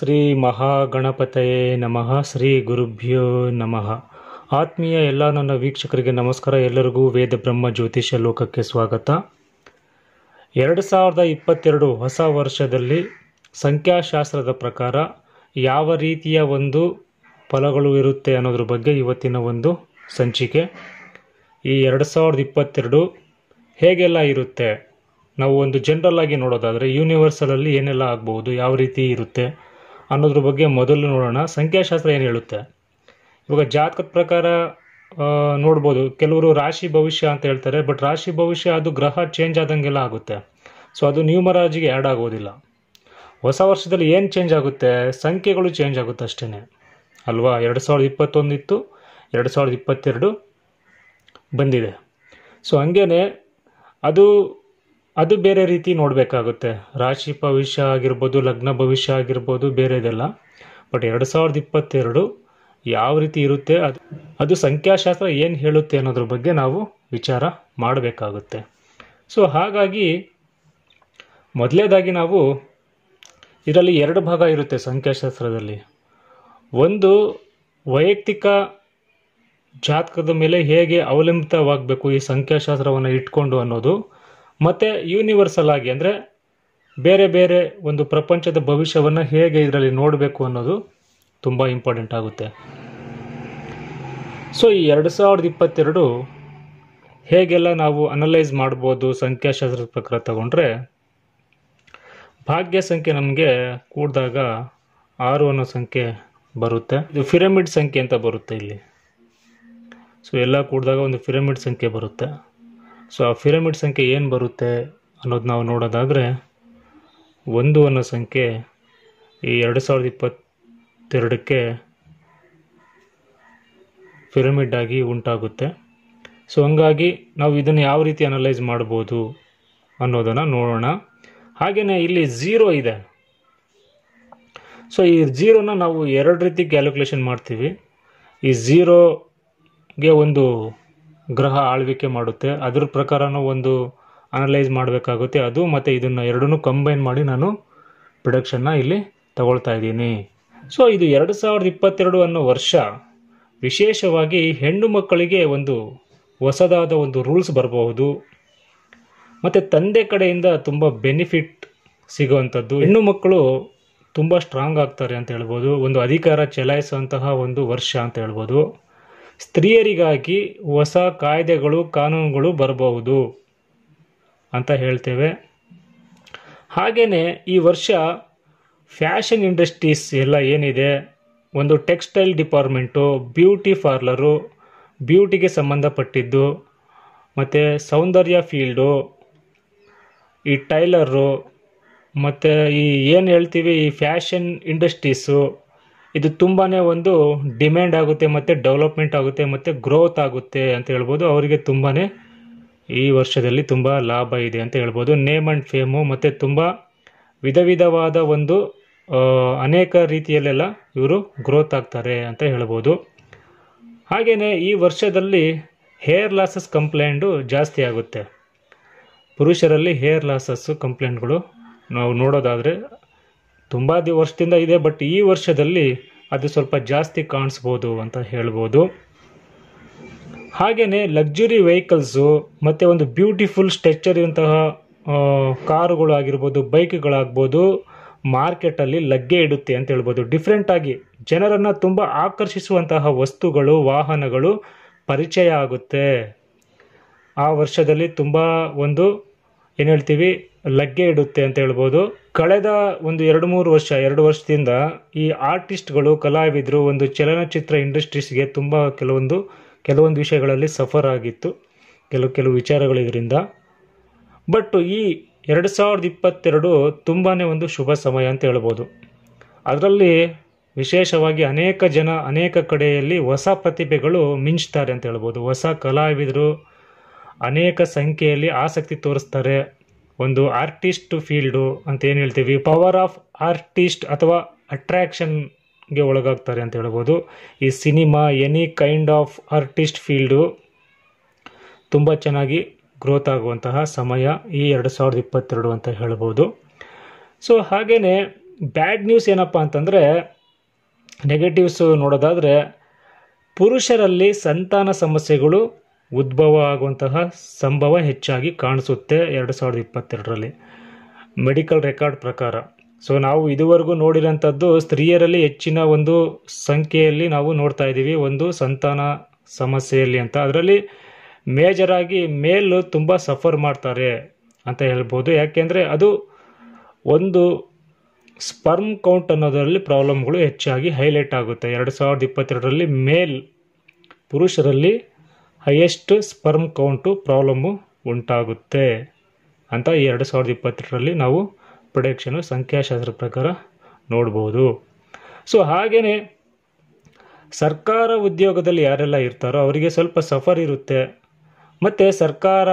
ಶ್ರೀ ಮಹಾಗಣಪತಯೇ ನಮಃ ಶ್ರೀ ಗುರುಭ್ಯೋ ನಮಃ ಆತ್ಮೀಯ ಎಲ್ಲ ನನ್ನ ವೀಕ್ಷಕರಿಗೆ ನಮಸ್ಕಾರ ಎಲ್ಲರಿಗೂ ವೇದ ಬ್ರಹ್ಮ ಜ್ಯೋತಿಷ್ಯ ಲೋಕಕ್ಕೆ ಸ್ವಾಗತ ಎರಡು ಸಾವಿರದ ಇಪ್ಪತ್ತೆರಡು ಹೊಸ ವರ್ಷದಲ್ಲಿ ಸಂಖ್ಯಾಶಾಸ್ತ್ರದ ಪ್ರಕಾರ ಯಾವ ರೀತಿಯ ಒಂದು ಫಲಗಳು ಇರುತ್ತೆ ಅನ್ನೋದ್ರ ಬಗ್ಗೆ ಇವತ್ತಿನ ಒಂದು ಸಂಚಿಕೆ ಈ ಎರಡು ಸಾವಿರದ ಇಪ್ಪತ್ತೆರಡು ಹೇಗೆಲ್ಲ ಇರುತ್ತೆ ನಾವು ಒಂದು ಜನರಲ್ ಆಗಿ ನೋಡೋದಾದರೆ ಯೂನಿವರ್ಸಲಲ್ಲಿ ಏನೆಲ್ಲ ಆಗ್ಬೋದು ಯಾವ ರೀತಿ ಇರುತ್ತೆ ಅನ್ನೋದ್ರ ಬಗ್ಗೆ ಮೊದಲು ನೋಡೋಣ ಸಂಖ್ಯಾಶಾಸ್ತ್ರ ಏನು ಹೇಳುತ್ತೆ ಇವಾಗ ಜಾತಕದ ಪ್ರಕಾರ ನೋಡ್ಬೋದು ಕೆಲವರು ರಾಶಿ ಭವಿಷ್ಯ ಅಂತ ಹೇಳ್ತಾರೆ ಬಟ್ ರಾಶಿ ಭವಿಷ್ಯ ಅದು ಗ್ರಹ ಚೇಂಜ್ ಆದಂಗೆಲ್ಲ ಆಗುತ್ತೆ ಸೊ ಅದು ನ್ಯೂಮರಾಜಿಗೆ ಆ್ಯಡ್ ಆಗೋದಿಲ್ಲ ಹೊಸ ವರ್ಷದಲ್ಲಿ ಏನು ಚೇಂಜ್ ಆಗುತ್ತೆ ಸಂಖ್ಯೆಗಳು ಚೇಂಜ್ ಆಗುತ್ತೆ ಅಷ್ಟೇ ಅಲ್ವಾ ಎರಡು ಸಾವಿರದ ಇಪ್ಪತ್ತೊಂದು ಇತ್ತು ಎರಡು ಸಾವಿರದ ಇಪ್ಪತ್ತೆರಡು ಬಂದಿದೆ ಸೊ ಹಂಗೇನೆ ಅದು ಅದು ಬೇರೆ ರೀತಿ ನೋಡಬೇಕಾಗುತ್ತೆ ರಾಶಿ ಭವಿಷ್ಯ ಆಗಿರ್ಬೋದು ಲಗ್ನ ಭವಿಷ್ಯ ಆಗಿರ್ಬೋದು ಬೇರೆದೆಲ್ಲ ಬಟ್ ಎರಡು ಸಾವಿರದ ಇಪ್ಪತ್ತೆರಡು ಯಾವ ರೀತಿ ಇರುತ್ತೆ ಅದು ಅದು ಸಂಖ್ಯಾಶಾಸ್ತ್ರ ಏನು ಹೇಳುತ್ತೆ ಅನ್ನೋದ್ರ ಬಗ್ಗೆ ನಾವು ವಿಚಾರ ಮಾಡಬೇಕಾಗುತ್ತೆ ಸೊ ಹಾಗಾಗಿ ಮೊದಲೇದಾಗಿ ನಾವು ಇದರಲ್ಲಿ ಎರಡು ಭಾಗ ಇರುತ್ತೆ ಸಂಖ್ಯಾಶಾಸ್ತ್ರದಲ್ಲಿ ಒಂದು ವೈಯಕ್ತಿಕ ಜಾತಕದ ಮೇಲೆ ಹೇಗೆ ಅವಲಂಬಿತವಾಗಬೇಕು ಈ ಸಂಖ್ಯಾಶಾಸ್ತ್ರವನ್ನು ಇಟ್ಕೊಂಡು ಅನ್ನೋದು ಮತ್ತು ಯೂನಿವರ್ಸಲ್ ಆಗಿ ಅಂದರೆ ಬೇರೆ ಬೇರೆ ಒಂದು ಪ್ರಪಂಚದ ಭವಿಷ್ಯವನ್ನು ಹೇಗೆ ಇದರಲ್ಲಿ ನೋಡಬೇಕು ಅನ್ನೋದು ತುಂಬ ಇಂಪಾರ್ಟೆಂಟ್ ಆಗುತ್ತೆ ಸೊ ಈ ಎರಡು ಸಾವಿರದ ಇಪ್ಪತ್ತೆರಡು ಹೇಗೆಲ್ಲ ನಾವು ಅನಲೈಸ್ ಮಾಡ್ಬೋದು ಸಂಖ್ಯಾಶಾಸ್ತ್ರದ ಪ್ರಕಾರ ತಗೊಂಡ್ರೆ ಭಾಗ್ಯ ಸಂಖ್ಯೆ ನಮಗೆ ಕೂಡಿದಾಗ ಆರು ಅನ್ನೋ ಸಂಖ್ಯೆ ಬರುತ್ತೆ ಇದು ಫಿರಮಿಡ್ ಸಂಖ್ಯೆ ಅಂತ ಬರುತ್ತೆ ಇಲ್ಲಿ ಸೊ ಎಲ್ಲ ಕೂಡಿದಾಗ ಒಂದು ಫಿರಮಿಡ್ ಸಂಖ್ಯೆ ಬರುತ್ತೆ ಸೊ ಆ ಫಿರಮಿಡ್ ಸಂಖ್ಯೆ ಏನು ಬರುತ್ತೆ ಅನ್ನೋದು ನಾವು ನೋಡೋದಾದರೆ ಒಂದು ಅನ್ನೋ ಸಂಖ್ಯೆ ಈ ಎರಡು ಸಾವಿರದ ಇಪ್ಪತ್ತೆರಡಕ್ಕೆ ಫಿರಮಿಡ್ ಆಗಿ ಉಂಟಾಗುತ್ತೆ ಸೊ ಹಂಗಾಗಿ ನಾವು ಇದನ್ನು ಯಾವ ರೀತಿ ಅನಲೈಸ್ ಮಾಡ್ಬೋದು ಅನ್ನೋದನ್ನು ನೋಡೋಣ ಹಾಗೆಯೇ ಇಲ್ಲಿ ಝೀರೋ ಇದೆ ಸೊ ಈ ಝೀರೋನ ನಾವು ಎರಡು ರೀತಿ ಕ್ಯಾಲ್ಕುಲೇಷನ್ ಮಾಡ್ತೀವಿ ಈ ಝೀರೋಗೆ ಒಂದು ಗ್ರಹ ಆಳ್ವಿಕೆ ಮಾಡುತ್ತೆ ಅದ್ರ ಪ್ರಕಾರನೂ ಒಂದು ಅನಲೈಸ್ ಮಾಡಬೇಕಾಗುತ್ತೆ ಅದು ಮತ್ತು ಇದನ್ನು ಎರಡನ್ನೂ ಕಂಬೈನ್ ಮಾಡಿ ನಾನು ಪ್ರೊಡಕ್ಷನ್ನ ಇಲ್ಲಿ ತಗೊಳ್ತಾ ಇದ್ದೀನಿ ಸೊ ಇದು ಎರಡು ಸಾವಿರದ ಇಪ್ಪತ್ತೆರಡು ಅನ್ನೋ ವರ್ಷ ವಿಶೇಷವಾಗಿ ಹೆಣ್ಣು ಮಕ್ಕಳಿಗೆ ಒಂದು ಹೊಸದಾದ ಒಂದು ರೂಲ್ಸ್ ಬರಬಹುದು ಮತ್ತು ತಂದೆ ಕಡೆಯಿಂದ ತುಂಬ ಬೆನಿಫಿಟ್ ಸಿಗುವಂಥದ್ದು ಹೆಣ್ಣು ಮಕ್ಕಳು ತುಂಬ ಸ್ಟ್ರಾಂಗ್ ಆಗ್ತಾರೆ ಅಂತ ಹೇಳ್ಬೋದು ಒಂದು ಅಧಿಕಾರ ಚಲಾಯಿಸುವಂತಹ ಒಂದು ವರ್ಷ ಅಂತ ಹೇಳ್ಬೋದು ಸ್ತ್ರೀಯರಿಗಾಗಿ ಹೊಸ ಕಾಯ್ದೆಗಳು ಕಾನೂನುಗಳು ಬರಬಹುದು ಅಂತ ಹೇಳ್ತೇವೆ ಹಾಗೆಯೇ ಈ ವರ್ಷ ಫ್ಯಾಷನ್ ಇಂಡಸ್ಟ್ರೀಸ್ ಎಲ್ಲ ಏನಿದೆ ಒಂದು ಟೆಕ್ಸ್ಟೈಲ್ ಡಿಪಾರ್ಟ್ಮೆಂಟು ಬ್ಯೂಟಿ ಪಾರ್ಲರು ಬ್ಯೂಟಿಗೆ ಸಂಬಂಧಪಟ್ಟಿದ್ದು ಮತ್ತು ಸೌಂದರ್ಯ ಫೀಲ್ಡು ಈ ಟೈಲರು ಮತ್ತು ಈ ಏನು ಹೇಳ್ತೀವಿ ಈ ಫ್ಯಾಷನ್ ಇಂಡಸ್ಟ್ರೀಸು ಇದು ತುಂಬಾ ಒಂದು ಡಿಮ್ಯಾಂಡ್ ಆಗುತ್ತೆ ಮತ್ತು ಡೆವಲಪ್ಮೆಂಟ್ ಆಗುತ್ತೆ ಮತ್ತು ಗ್ರೋತ್ ಆಗುತ್ತೆ ಅಂತ ಹೇಳ್ಬೋದು ಅವರಿಗೆ ತುಂಬಾ ಈ ವರ್ಷದಲ್ಲಿ ತುಂಬ ಲಾಭ ಇದೆ ಅಂತ ಹೇಳ್ಬೋದು ನೇಮ್ ಆ್ಯಂಡ್ ಫೇಮು ಮತ್ತು ತುಂಬ ವಿಧ ವಿಧವಾದ ಒಂದು ಅನೇಕ ರೀತಿಯಲ್ಲೆಲ್ಲ ಇವರು ಗ್ರೋತ್ ಆಗ್ತಾರೆ ಅಂತ ಹೇಳ್ಬೋದು ಹಾಗೆಯೇ ಈ ವರ್ಷದಲ್ಲಿ ಹೇರ್ ಲಾಸಸ್ ಕಂಪ್ಲೇಂಟು ಜಾಸ್ತಿ ಆಗುತ್ತೆ ಪುರುಷರಲ್ಲಿ ಹೇರ್ ಲಾಸಸ್ಸು ಕಂಪ್ಲೇಂಟ್ಗಳು ನಾವು ನೋಡೋದಾದರೆ ತುಂಬ ದಿ ವರ್ಷದಿಂದ ಇದೆ ಬಟ್ ಈ ವರ್ಷದಲ್ಲಿ ಅದು ಸ್ವಲ್ಪ ಜಾಸ್ತಿ ಕಾಣಿಸ್ಬೋದು ಅಂತ ಹೇಳ್ಬೋದು ಹಾಗೆಯೇ ಲಕ್ಸುರಿ ವೆಹಿಕಲ್ಸು ಮತ್ತು ಒಂದು ಬ್ಯೂಟಿಫುಲ್ ಸ್ಟ್ರಕ್ಚರ್ ಇಂತಹ ಕಾರುಗಳು ಆಗಿರ್ಬೋದು ಬೈಕ್ಗಳಾಗ್ಬೋದು ಮಾರ್ಕೆಟಲ್ಲಿ ಲಗ್ಗೆ ಇಡುತ್ತೆ ಅಂತ ಹೇಳ್ಬೋದು ಡಿಫ್ರೆಂಟಾಗಿ ಜನರನ್ನು ತುಂಬ ಆಕರ್ಷಿಸುವಂತಹ ವಸ್ತುಗಳು ವಾಹನಗಳು ಪರಿಚಯ ಆಗುತ್ತೆ ಆ ವರ್ಷದಲ್ಲಿ ತುಂಬ ಒಂದು ಏನು ಹೇಳ್ತೀವಿ ಲಗ್ಗೆ ಇಡುತ್ತೆ ಅಂತ ಹೇಳ್ಬೋದು ಕಳೆದ ಒಂದು ಎರಡು ಮೂರು ವರ್ಷ ಎರಡು ವರ್ಷದಿಂದ ಈ ಆರ್ಟಿಸ್ಟ್ಗಳು ಕಲಾವಿದರು ಒಂದು ಚಲನಚಿತ್ರ ಇಂಡಸ್ಟ್ರೀಸ್ಗೆ ತುಂಬ ಕೆಲವೊಂದು ಕೆಲವೊಂದು ವಿಷಯಗಳಲ್ಲಿ ಸಫರ್ ಆಗಿತ್ತು ಕೆಲವು ಕೆಲವು ವಿಚಾರಗಳು ಇದರಿಂದ ಬಟ್ ಈ ಎರಡು ಸಾವಿರದ ಇಪ್ಪತ್ತೆರಡು ತುಂಬಾ ಒಂದು ಶುಭ ಸಮಯ ಅಂತ ಹೇಳ್ಬೋದು ಅದರಲ್ಲಿ ವಿಶೇಷವಾಗಿ ಅನೇಕ ಜನ ಅನೇಕ ಕಡೆಯಲ್ಲಿ ಹೊಸ ಪ್ರತಿಭೆಗಳು ಮಿಂಚ್ತಾರೆ ಅಂತ ಹೇಳ್ಬೋದು ಹೊಸ ಕಲಾವಿದರು ಅನೇಕ ಸಂಖ್ಯೆಯಲ್ಲಿ ಆಸಕ್ತಿ ತೋರಿಸ್ತಾರೆ ಒಂದು ಆರ್ಟಿಸ್ಟ್ ಫೀಲ್ಡು ಅಂತ ಏನು ಹೇಳ್ತೀವಿ ಪವರ್ ಆಫ್ ಆರ್ಟಿಸ್ಟ್ ಅಥವಾ ಅಟ್ರ್ಯಾಕ್ಷನ್ಗೆ ಒಳಗಾಗ್ತಾರೆ ಅಂತ ಹೇಳ್ಬೋದು ಈ cinema any kind of artist field ತುಂಬ ಚೆನ್ನಾಗಿ ಗ್ರೋತ್ ಆಗುವಂತಹ ಸಮಯ ಈ ಎರಡು ಸಾವಿರದ ಇಪ್ಪತ್ತೆರಡು ಅಂತ ಹೇಳ್ಬೋದು ಸೊ ಹಾಗೆಯೇ ಬ್ಯಾಡ್ ನ್ಯೂಸ್ ಏನಪ್ಪ ಅಂತಂದರೆ ನೆಗೆಟಿವ್ಸು ನೋಡೋದಾದರೆ ಪುರುಷರಲ್ಲಿ ಸಂತಾನ ಸಮಸ್ಯೆಗಳು ಉದ್ಭವ ಆಗುವಂತಹ ಸಂಭವ ಹೆಚ್ಚಾಗಿ ಕಾಣಿಸುತ್ತೆ ಎರಡು ಸಾವಿರದ ಇಪ್ಪತ್ತೆರಡರಲ್ಲಿ ಮೆಡಿಕಲ್ ರೆಕಾರ್ಡ್ ಪ್ರಕಾರ ಸೊ ನಾವು ಇದುವರೆಗೂ ನೋಡಿರೋಂಥದ್ದು ಸ್ತ್ರೀಯರಲ್ಲಿ ಹೆಚ್ಚಿನ ಒಂದು ಸಂಖ್ಯೆಯಲ್ಲಿ ನಾವು ನೋಡ್ತಾ ಇದ್ದೀವಿ ಒಂದು ಸಂತಾನ ಸಮಸ್ಯೆಯಲ್ಲಿ ಅಂತ ಅದರಲ್ಲಿ ಮೇಜರಾಗಿ ಮೇಲ್ ತುಂಬ ಸಫರ್ ಮಾಡ್ತಾರೆ ಅಂತ ಹೇಳ್ಬೋದು ಯಾಕೆಂದರೆ ಅದು ಒಂದು ಸ್ಪರ್ಮ್ ಕೌಂಟ್ ಅನ್ನೋದರಲ್ಲಿ ಪ್ರಾಬ್ಲಮ್ಗಳು ಹೆಚ್ಚಾಗಿ ಹೈಲೈಟ್ ಆಗುತ್ತೆ ಎರಡು ಸಾವಿರದ ಇಪ್ಪತ್ತೆರಡರಲ್ಲಿ ಮೇಲ್ ಪುರುಷರಲ್ಲಿ ಹೈಯೆಸ್ಟ್ ಸ್ಪರ್ಮ್ ಕೌಂಟು ಪ್ರಾಬ್ಲಮ್ಮು ಉಂಟಾಗುತ್ತೆ ಅಂತ ಎರಡು ಸಾವಿರದ ಇಪ್ಪತ್ತೆರಡರಲ್ಲಿ ನಾವು ಪ್ರೊಡಕ್ಷನು ಸಂಖ್ಯಾಶಾಸ್ತ್ರದ ಪ್ರಕಾರ ನೋಡ್ಬೋದು ಸೊ ಹಾಗೆಯೇ ಸರ್ಕಾರ ಉದ್ಯೋಗದಲ್ಲಿ ಯಾರೆಲ್ಲ ಇರ್ತಾರೋ ಅವರಿಗೆ ಸ್ವಲ್ಪ ಸಫರ್ ಇರುತ್ತೆ ಮತ್ತು ಸರ್ಕಾರ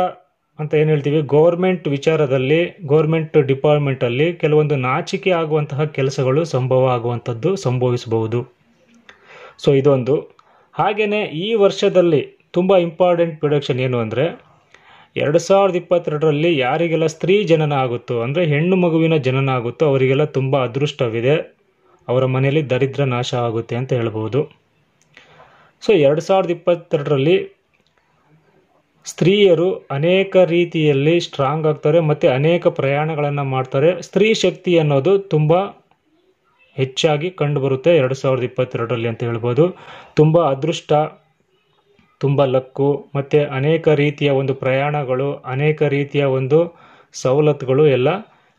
ಅಂತ ಏನು ಹೇಳ್ತೀವಿ ಗೌರ್ಮೆಂಟ್ ವಿಚಾರದಲ್ಲಿ ಗೋರ್ಮೆಂಟ್ ಡಿಪಾರ್ಟ್ಮೆಂಟಲ್ಲಿ ಕೆಲವೊಂದು ನಾಚಿಕೆ ಆಗುವಂತಹ ಕೆಲಸಗಳು ಸಂಭವ ಆಗುವಂಥದ್ದು ಸಂಭವಿಸಬಹುದು ಸೊ ಇದೊಂದು ಹಾಗೆಯೇ ಈ ವರ್ಷದಲ್ಲಿ ತುಂಬ ಇಂಪಾರ್ಟೆಂಟ್ ಪ್ರೊಡಕ್ಷನ್ ಏನು ಅಂದರೆ ಎರಡು ಸಾವಿರದ ಇಪ್ಪತ್ತೆರಡರಲ್ಲಿ ಯಾರಿಗೆಲ್ಲ ಸ್ತ್ರೀ ಜನನ ಆಗುತ್ತೋ ಅಂದರೆ ಹೆಣ್ಣು ಮಗುವಿನ ಜನನ ಆಗುತ್ತೋ ಅವರಿಗೆಲ್ಲ ತುಂಬ ಅದೃಷ್ಟವಿದೆ ಅವರ ಮನೆಯಲ್ಲಿ ದರಿದ್ರ ನಾಶ ಆಗುತ್ತೆ ಅಂತ ಹೇಳ್ಬೋದು ಸೊ ಎರಡು ಸಾವಿರದ ಇಪ್ಪತ್ತೆರಡರಲ್ಲಿ ಸ್ತ್ರೀಯರು ಅನೇಕ ರೀತಿಯಲ್ಲಿ ಸ್ಟ್ರಾಂಗ್ ಆಗ್ತಾರೆ ಮತ್ತು ಅನೇಕ ಪ್ರಯಾಣಗಳನ್ನು ಮಾಡ್ತಾರೆ ಸ್ತ್ರೀ ಶಕ್ತಿ ಅನ್ನೋದು ತುಂಬ ಹೆಚ್ಚಾಗಿ ಕಂಡುಬರುತ್ತೆ ಎರಡು ಸಾವಿರದ ಇಪ್ಪತ್ತೆರಡರಲ್ಲಿ ಅಂತ ಹೇಳ್ಬೋದು ತುಂಬ ಅದೃಷ್ಟ ತುಂಬ ಲಕ್ಕು ಮತ್ತು ಅನೇಕ ರೀತಿಯ ಒಂದು ಪ್ರಯಾಣಗಳು ಅನೇಕ ರೀತಿಯ ಒಂದು ಸವಲತ್ತುಗಳು ಎಲ್ಲ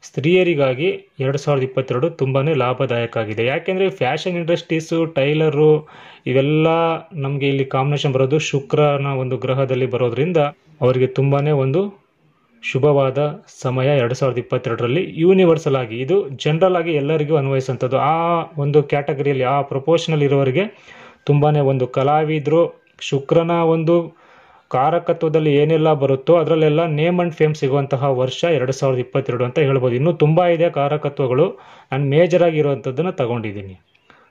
ಸ್ತ್ರೀಯರಿಗಾಗಿ ಎರಡು ಸಾವಿರದ ಇಪ್ಪತ್ತೆರಡು ತುಂಬಾ ಲಾಭದಾಯಕ ಆಗಿದೆ ಯಾಕೆಂದರೆ ಫ್ಯಾಷನ್ ಇಂಡಸ್ಟ್ರೀಸು ಟೈಲರು ಇವೆಲ್ಲ ನಮಗೆ ಇಲ್ಲಿ ಕಾಂಬಿನೇಷನ್ ಬರೋದು ಶುಕ್ರನ ಒಂದು ಗ್ರಹದಲ್ಲಿ ಬರೋದ್ರಿಂದ ಅವರಿಗೆ ತುಂಬಾ ಒಂದು ಶುಭವಾದ ಸಮಯ ಎರಡು ಸಾವಿರದ ಇಪ್ಪತ್ತೆರಡರಲ್ಲಿ ಯೂನಿವರ್ಸಲ್ ಆಗಿ ಇದು ಜನರಲ್ ಆಗಿ ಎಲ್ಲರಿಗೂ ಅನ್ವಯಿಸುವಂಥದ್ದು ಆ ಒಂದು ಕ್ಯಾಟಗರಿಯಲ್ಲಿ ಆ ಪ್ರಪೋಷನಲ್ಲಿ ಇರೋರಿಗೆ ತುಂಬಾ ಒಂದು ಕಲಾವಿದರು ಶುಕ್ರನ ಒಂದು ಕಾರಕತ್ವದಲ್ಲಿ ಏನೆಲ್ಲ ಬರುತ್ತೋ ಅದರಲ್ಲೆಲ್ಲ ನೇಮ್ ಅಂಡ್ ಫೇಮ್ ಸಿಗುವಂತಹ ವರ್ಷ ಎರಡು ಸಾವಿರದ ಇಪ್ಪತ್ತೆರಡು ಅಂತ ಹೇಳ್ಬೋದು ಇನ್ನೂ ತುಂಬ ಇದೆ ಕಾರಕತ್ವಗಳು ನಾನು ಮೇಜರ್ ಆಗಿರುವಂಥದ್ದನ್ನು ತಗೊಂಡಿದ್ದೀನಿ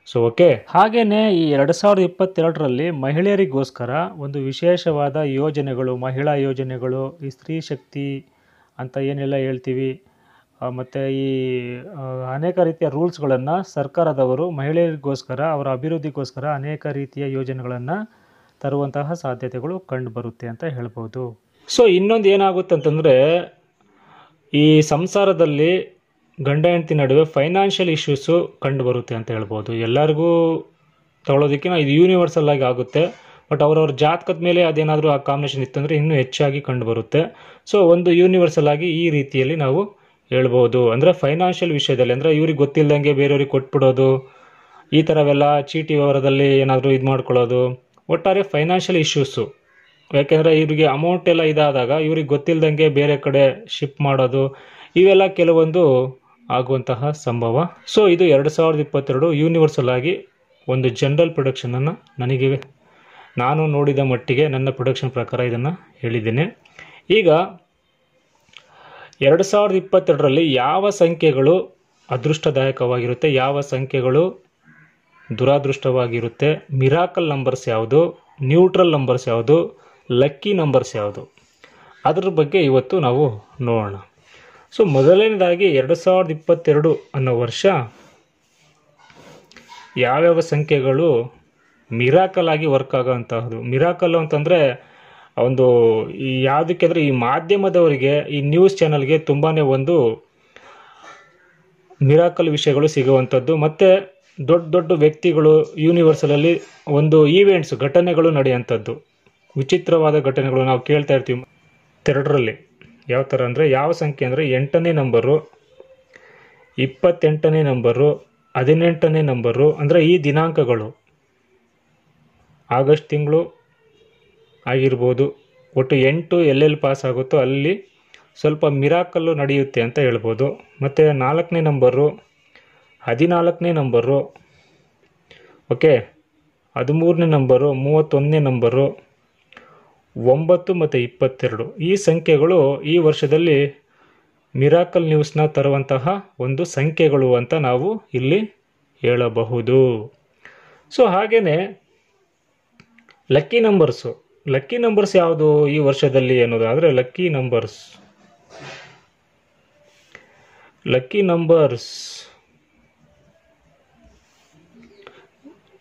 ಸೊ ಓಕೆ ಹಾಗೆಯೇ ಈ ಎರಡು ಸಾವಿರದ ಇಪ್ಪತ್ತೆರಡರಲ್ಲಿ ಮಹಿಳೆಯರಿಗೋಸ್ಕರ ಒಂದು ವಿಶೇಷವಾದ ಯೋಜನೆಗಳು ಮಹಿಳಾ ಯೋಜನೆಗಳು ಈ ಸ್ತ್ರೀ ಶಕ್ತಿ ಅಂತ ಏನೆಲ್ಲ ಹೇಳ್ತೀವಿ ಮತ್ತು ಈ ಅನೇಕ ರೀತಿಯ ರೂಲ್ಸ್ಗಳನ್ನು ಸರ್ಕಾರದವರು ಮಹಿಳೆಯರಿಗೋಸ್ಕರ ಅವರ ಅಭಿವೃದ್ಧಿಗೋಸ್ಕರ ಅನೇಕ ರೀತಿಯ ಯೋಜನೆಗಳನ್ನು ತರುವಂತಹ ಸಾಧ್ಯತೆಗಳು ಕಂಡುಬರುತ್ತೆ ಅಂತ ಹೇಳ್ಬೋದು ಸೊ ಇನ್ನೊಂದು ಏನಾಗುತ್ತೆ ಅಂತಂದರೆ ಈ ಸಂಸಾರದಲ್ಲಿ ಗಂಡ ಹೆಂಡತಿ ನಡುವೆ ಫೈನಾನ್ಷಿಯಲ್ ಇಶ್ಯೂಸು ಕಂಡುಬರುತ್ತೆ ಅಂತ ಹೇಳ್ಬೋದು ಎಲ್ಲರಿಗೂ ತಗೊಳ್ಳೋದಕ್ಕಿಂತ ಇದು ಯೂನಿವರ್ಸಲ್ ಆಗಿ ಆಗುತ್ತೆ ಬಟ್ ಅವರವ್ರ ಜಾತಕದ ಮೇಲೆ ಅದೇನಾದರೂ ಆ ಕಾಂಬಿನೇಷನ್ ಇತ್ತಂದರೆ ಇನ್ನೂ ಹೆಚ್ಚಾಗಿ ಕಂಡುಬರುತ್ತೆ ಸೊ ಒಂದು ಯೂನಿವರ್ಸಲ್ ಆಗಿ ಈ ರೀತಿಯಲ್ಲಿ ನಾವು ಹೇಳ್ಬೋದು ಅಂದರೆ ಫೈನಾನ್ಷಿಯಲ್ ವಿಷಯದಲ್ಲಿ ಅಂದರೆ ಇವ್ರಿಗೆ ಗೊತ್ತಿಲ್ಲದಂಗೆ ಬೇರೆಯವ್ರಿಗೆ ಕೊಟ್ಬಿಡೋದು ಈ ಥರವೆಲ್ಲ ಚೀಟಿ ವ್ಯವಹಾರದಲ್ಲಿ ಏನಾದರೂ ಇದು ಮಾಡ್ಕೊಳ್ಳೋದು ಒಟ್ಟಾರೆ ಫೈನಾನ್ಷಿಯಲ್ ಇಶ್ಯೂಸು ಯಾಕೆಂದರೆ ಇವರಿಗೆ ಅಮೌಂಟ್ ಎಲ್ಲ ಇದಾದಾಗ ಇವ್ರಿಗೆ ಗೊತ್ತಿಲ್ಲದಂಗೆ ಬೇರೆ ಕಡೆ ಶಿಫ್ಟ್ ಮಾಡೋದು ಇವೆಲ್ಲ ಕೆಲವೊಂದು ಆಗುವಂತಹ ಸಂಭವ ಸೊ ಇದು ಎರಡು ಸಾವಿರದ ಇಪ್ಪತ್ತೆರಡು ಯೂನಿವರ್ಸಲ್ ಆಗಿ ಒಂದು ಜನರಲ್ ಪ್ರೊಡಕ್ಷನನ್ನು ನನಗೆ ನಾನು ನೋಡಿದ ಮಟ್ಟಿಗೆ ನನ್ನ ಪ್ರೊಡಕ್ಷನ್ ಪ್ರಕಾರ ಇದನ್ನು ಹೇಳಿದ್ದೇನೆ ಈಗ ಎರಡು ಸಾವಿರದ ಇಪ್ಪತ್ತೆರಡರಲ್ಲಿ ಯಾವ ಸಂಖ್ಯೆಗಳು ಅದೃಷ್ಟದಾಯಕವಾಗಿರುತ್ತೆ ಯಾವ ಸಂಖ್ಯೆಗಳು ದುರಾದೃಷ್ಟವಾಗಿರುತ್ತೆ ಮಿರಾಕಲ್ ನಂಬರ್ಸ್ ಯಾವುದು ನ್ಯೂಟ್ರಲ್ ನಂಬರ್ಸ್ ಯಾವುದು ಲಕ್ಕಿ ನಂಬರ್ಸ್ ಯಾವುದು ಅದರ ಬಗ್ಗೆ ಇವತ್ತು ನಾವು ನೋಡೋಣ ಸೊ ಮೊದಲನೇದಾಗಿ ಎರಡು ಸಾವಿರದ ಇಪ್ಪತ್ತೆರಡು ಅನ್ನೋ ವರ್ಷ ಯಾವ್ಯಾವ ಸಂಖ್ಯೆಗಳು ಮಿರಾಕಲ್ ಆಗಿ ವರ್ಕ್ ಆಗೋವಂತಹದ್ದು ಮಿರಾಕಲ್ ಅಂತಂದರೆ ಒಂದು ಯಾವುದಕ್ಕೆ ಅಂದರೆ ಈ ಮಾಧ್ಯಮದವರಿಗೆ ಈ ನ್ಯೂಸ್ ಚಾನಲ್ಗೆ ತುಂಬಾ ಒಂದು ಮಿರಾಕಲ್ ವಿಷಯಗಳು ಸಿಗುವಂಥದ್ದು ಮತ್ತು ದೊಡ್ಡ ದೊಡ್ಡ ವ್ಯಕ್ತಿಗಳು ಯೂನಿವರ್ಸಲಲ್ಲಿ ಒಂದು ಈವೆಂಟ್ಸ್ ಘಟನೆಗಳು ನಡೆಯುವಂಥದ್ದು ವಿಚಿತ್ರವಾದ ಘಟನೆಗಳು ನಾವು ಕೇಳ್ತಾ ಇರ್ತೀವಿ ತೆರಡರಲ್ಲಿ ಯಾವ ಥರ ಅಂದರೆ ಯಾವ ಸಂಖ್ಯೆ ಅಂದರೆ ಎಂಟನೇ ನಂಬರು ಇಪ್ಪತ್ತೆಂಟನೇ ನಂಬರು ಹದಿನೆಂಟನೇ ನಂಬರು ಅಂದರೆ ಈ ದಿನಾಂಕಗಳು ಆಗಸ್ಟ್ ತಿಂಗಳು ಆಗಿರ್ಬೋದು ಒಟ್ಟು ಎಂಟು ಎಲ್ಲೆಲ್ಲಿ ಪಾಸ್ ಆಗುತ್ತೋ ಅಲ್ಲಿ ಸ್ವಲ್ಪ ಮಿರಾಕಲ್ಲು ನಡೆಯುತ್ತೆ ಅಂತ ಹೇಳ್ಬೋದು ಮತ್ತು ನಾಲ್ಕನೇ ನಂಬರು ಹದಿನಾಲ್ಕನೇ ನಂಬರು ಓಕೆ ಹದಿಮೂರನೇ ನಂಬರು ಮೂವತ್ತೊಂದನೇ ನಂಬರು ಒಂಬತ್ತು ಮತ್ತು ಇಪ್ಪತ್ತೆರಡು ಈ ಸಂಖ್ಯೆಗಳು ಈ ವರ್ಷದಲ್ಲಿ ಮಿರಾಕಲ್ ನ್ಯೂಸ್ನ ತರುವಂತಹ ಒಂದು ಸಂಖ್ಯೆಗಳು ಅಂತ ನಾವು ಇಲ್ಲಿ ಹೇಳಬಹುದು ಸೊ ಹಾಗೇ ಲಕ್ಕಿ ನಂಬರ್ಸು ಲಕ್ಕಿ ನಂಬರ್ಸ್ ಯಾವುದು ಈ ವರ್ಷದಲ್ಲಿ ಅನ್ನೋದಾದರೆ lucky numbers lucky numbers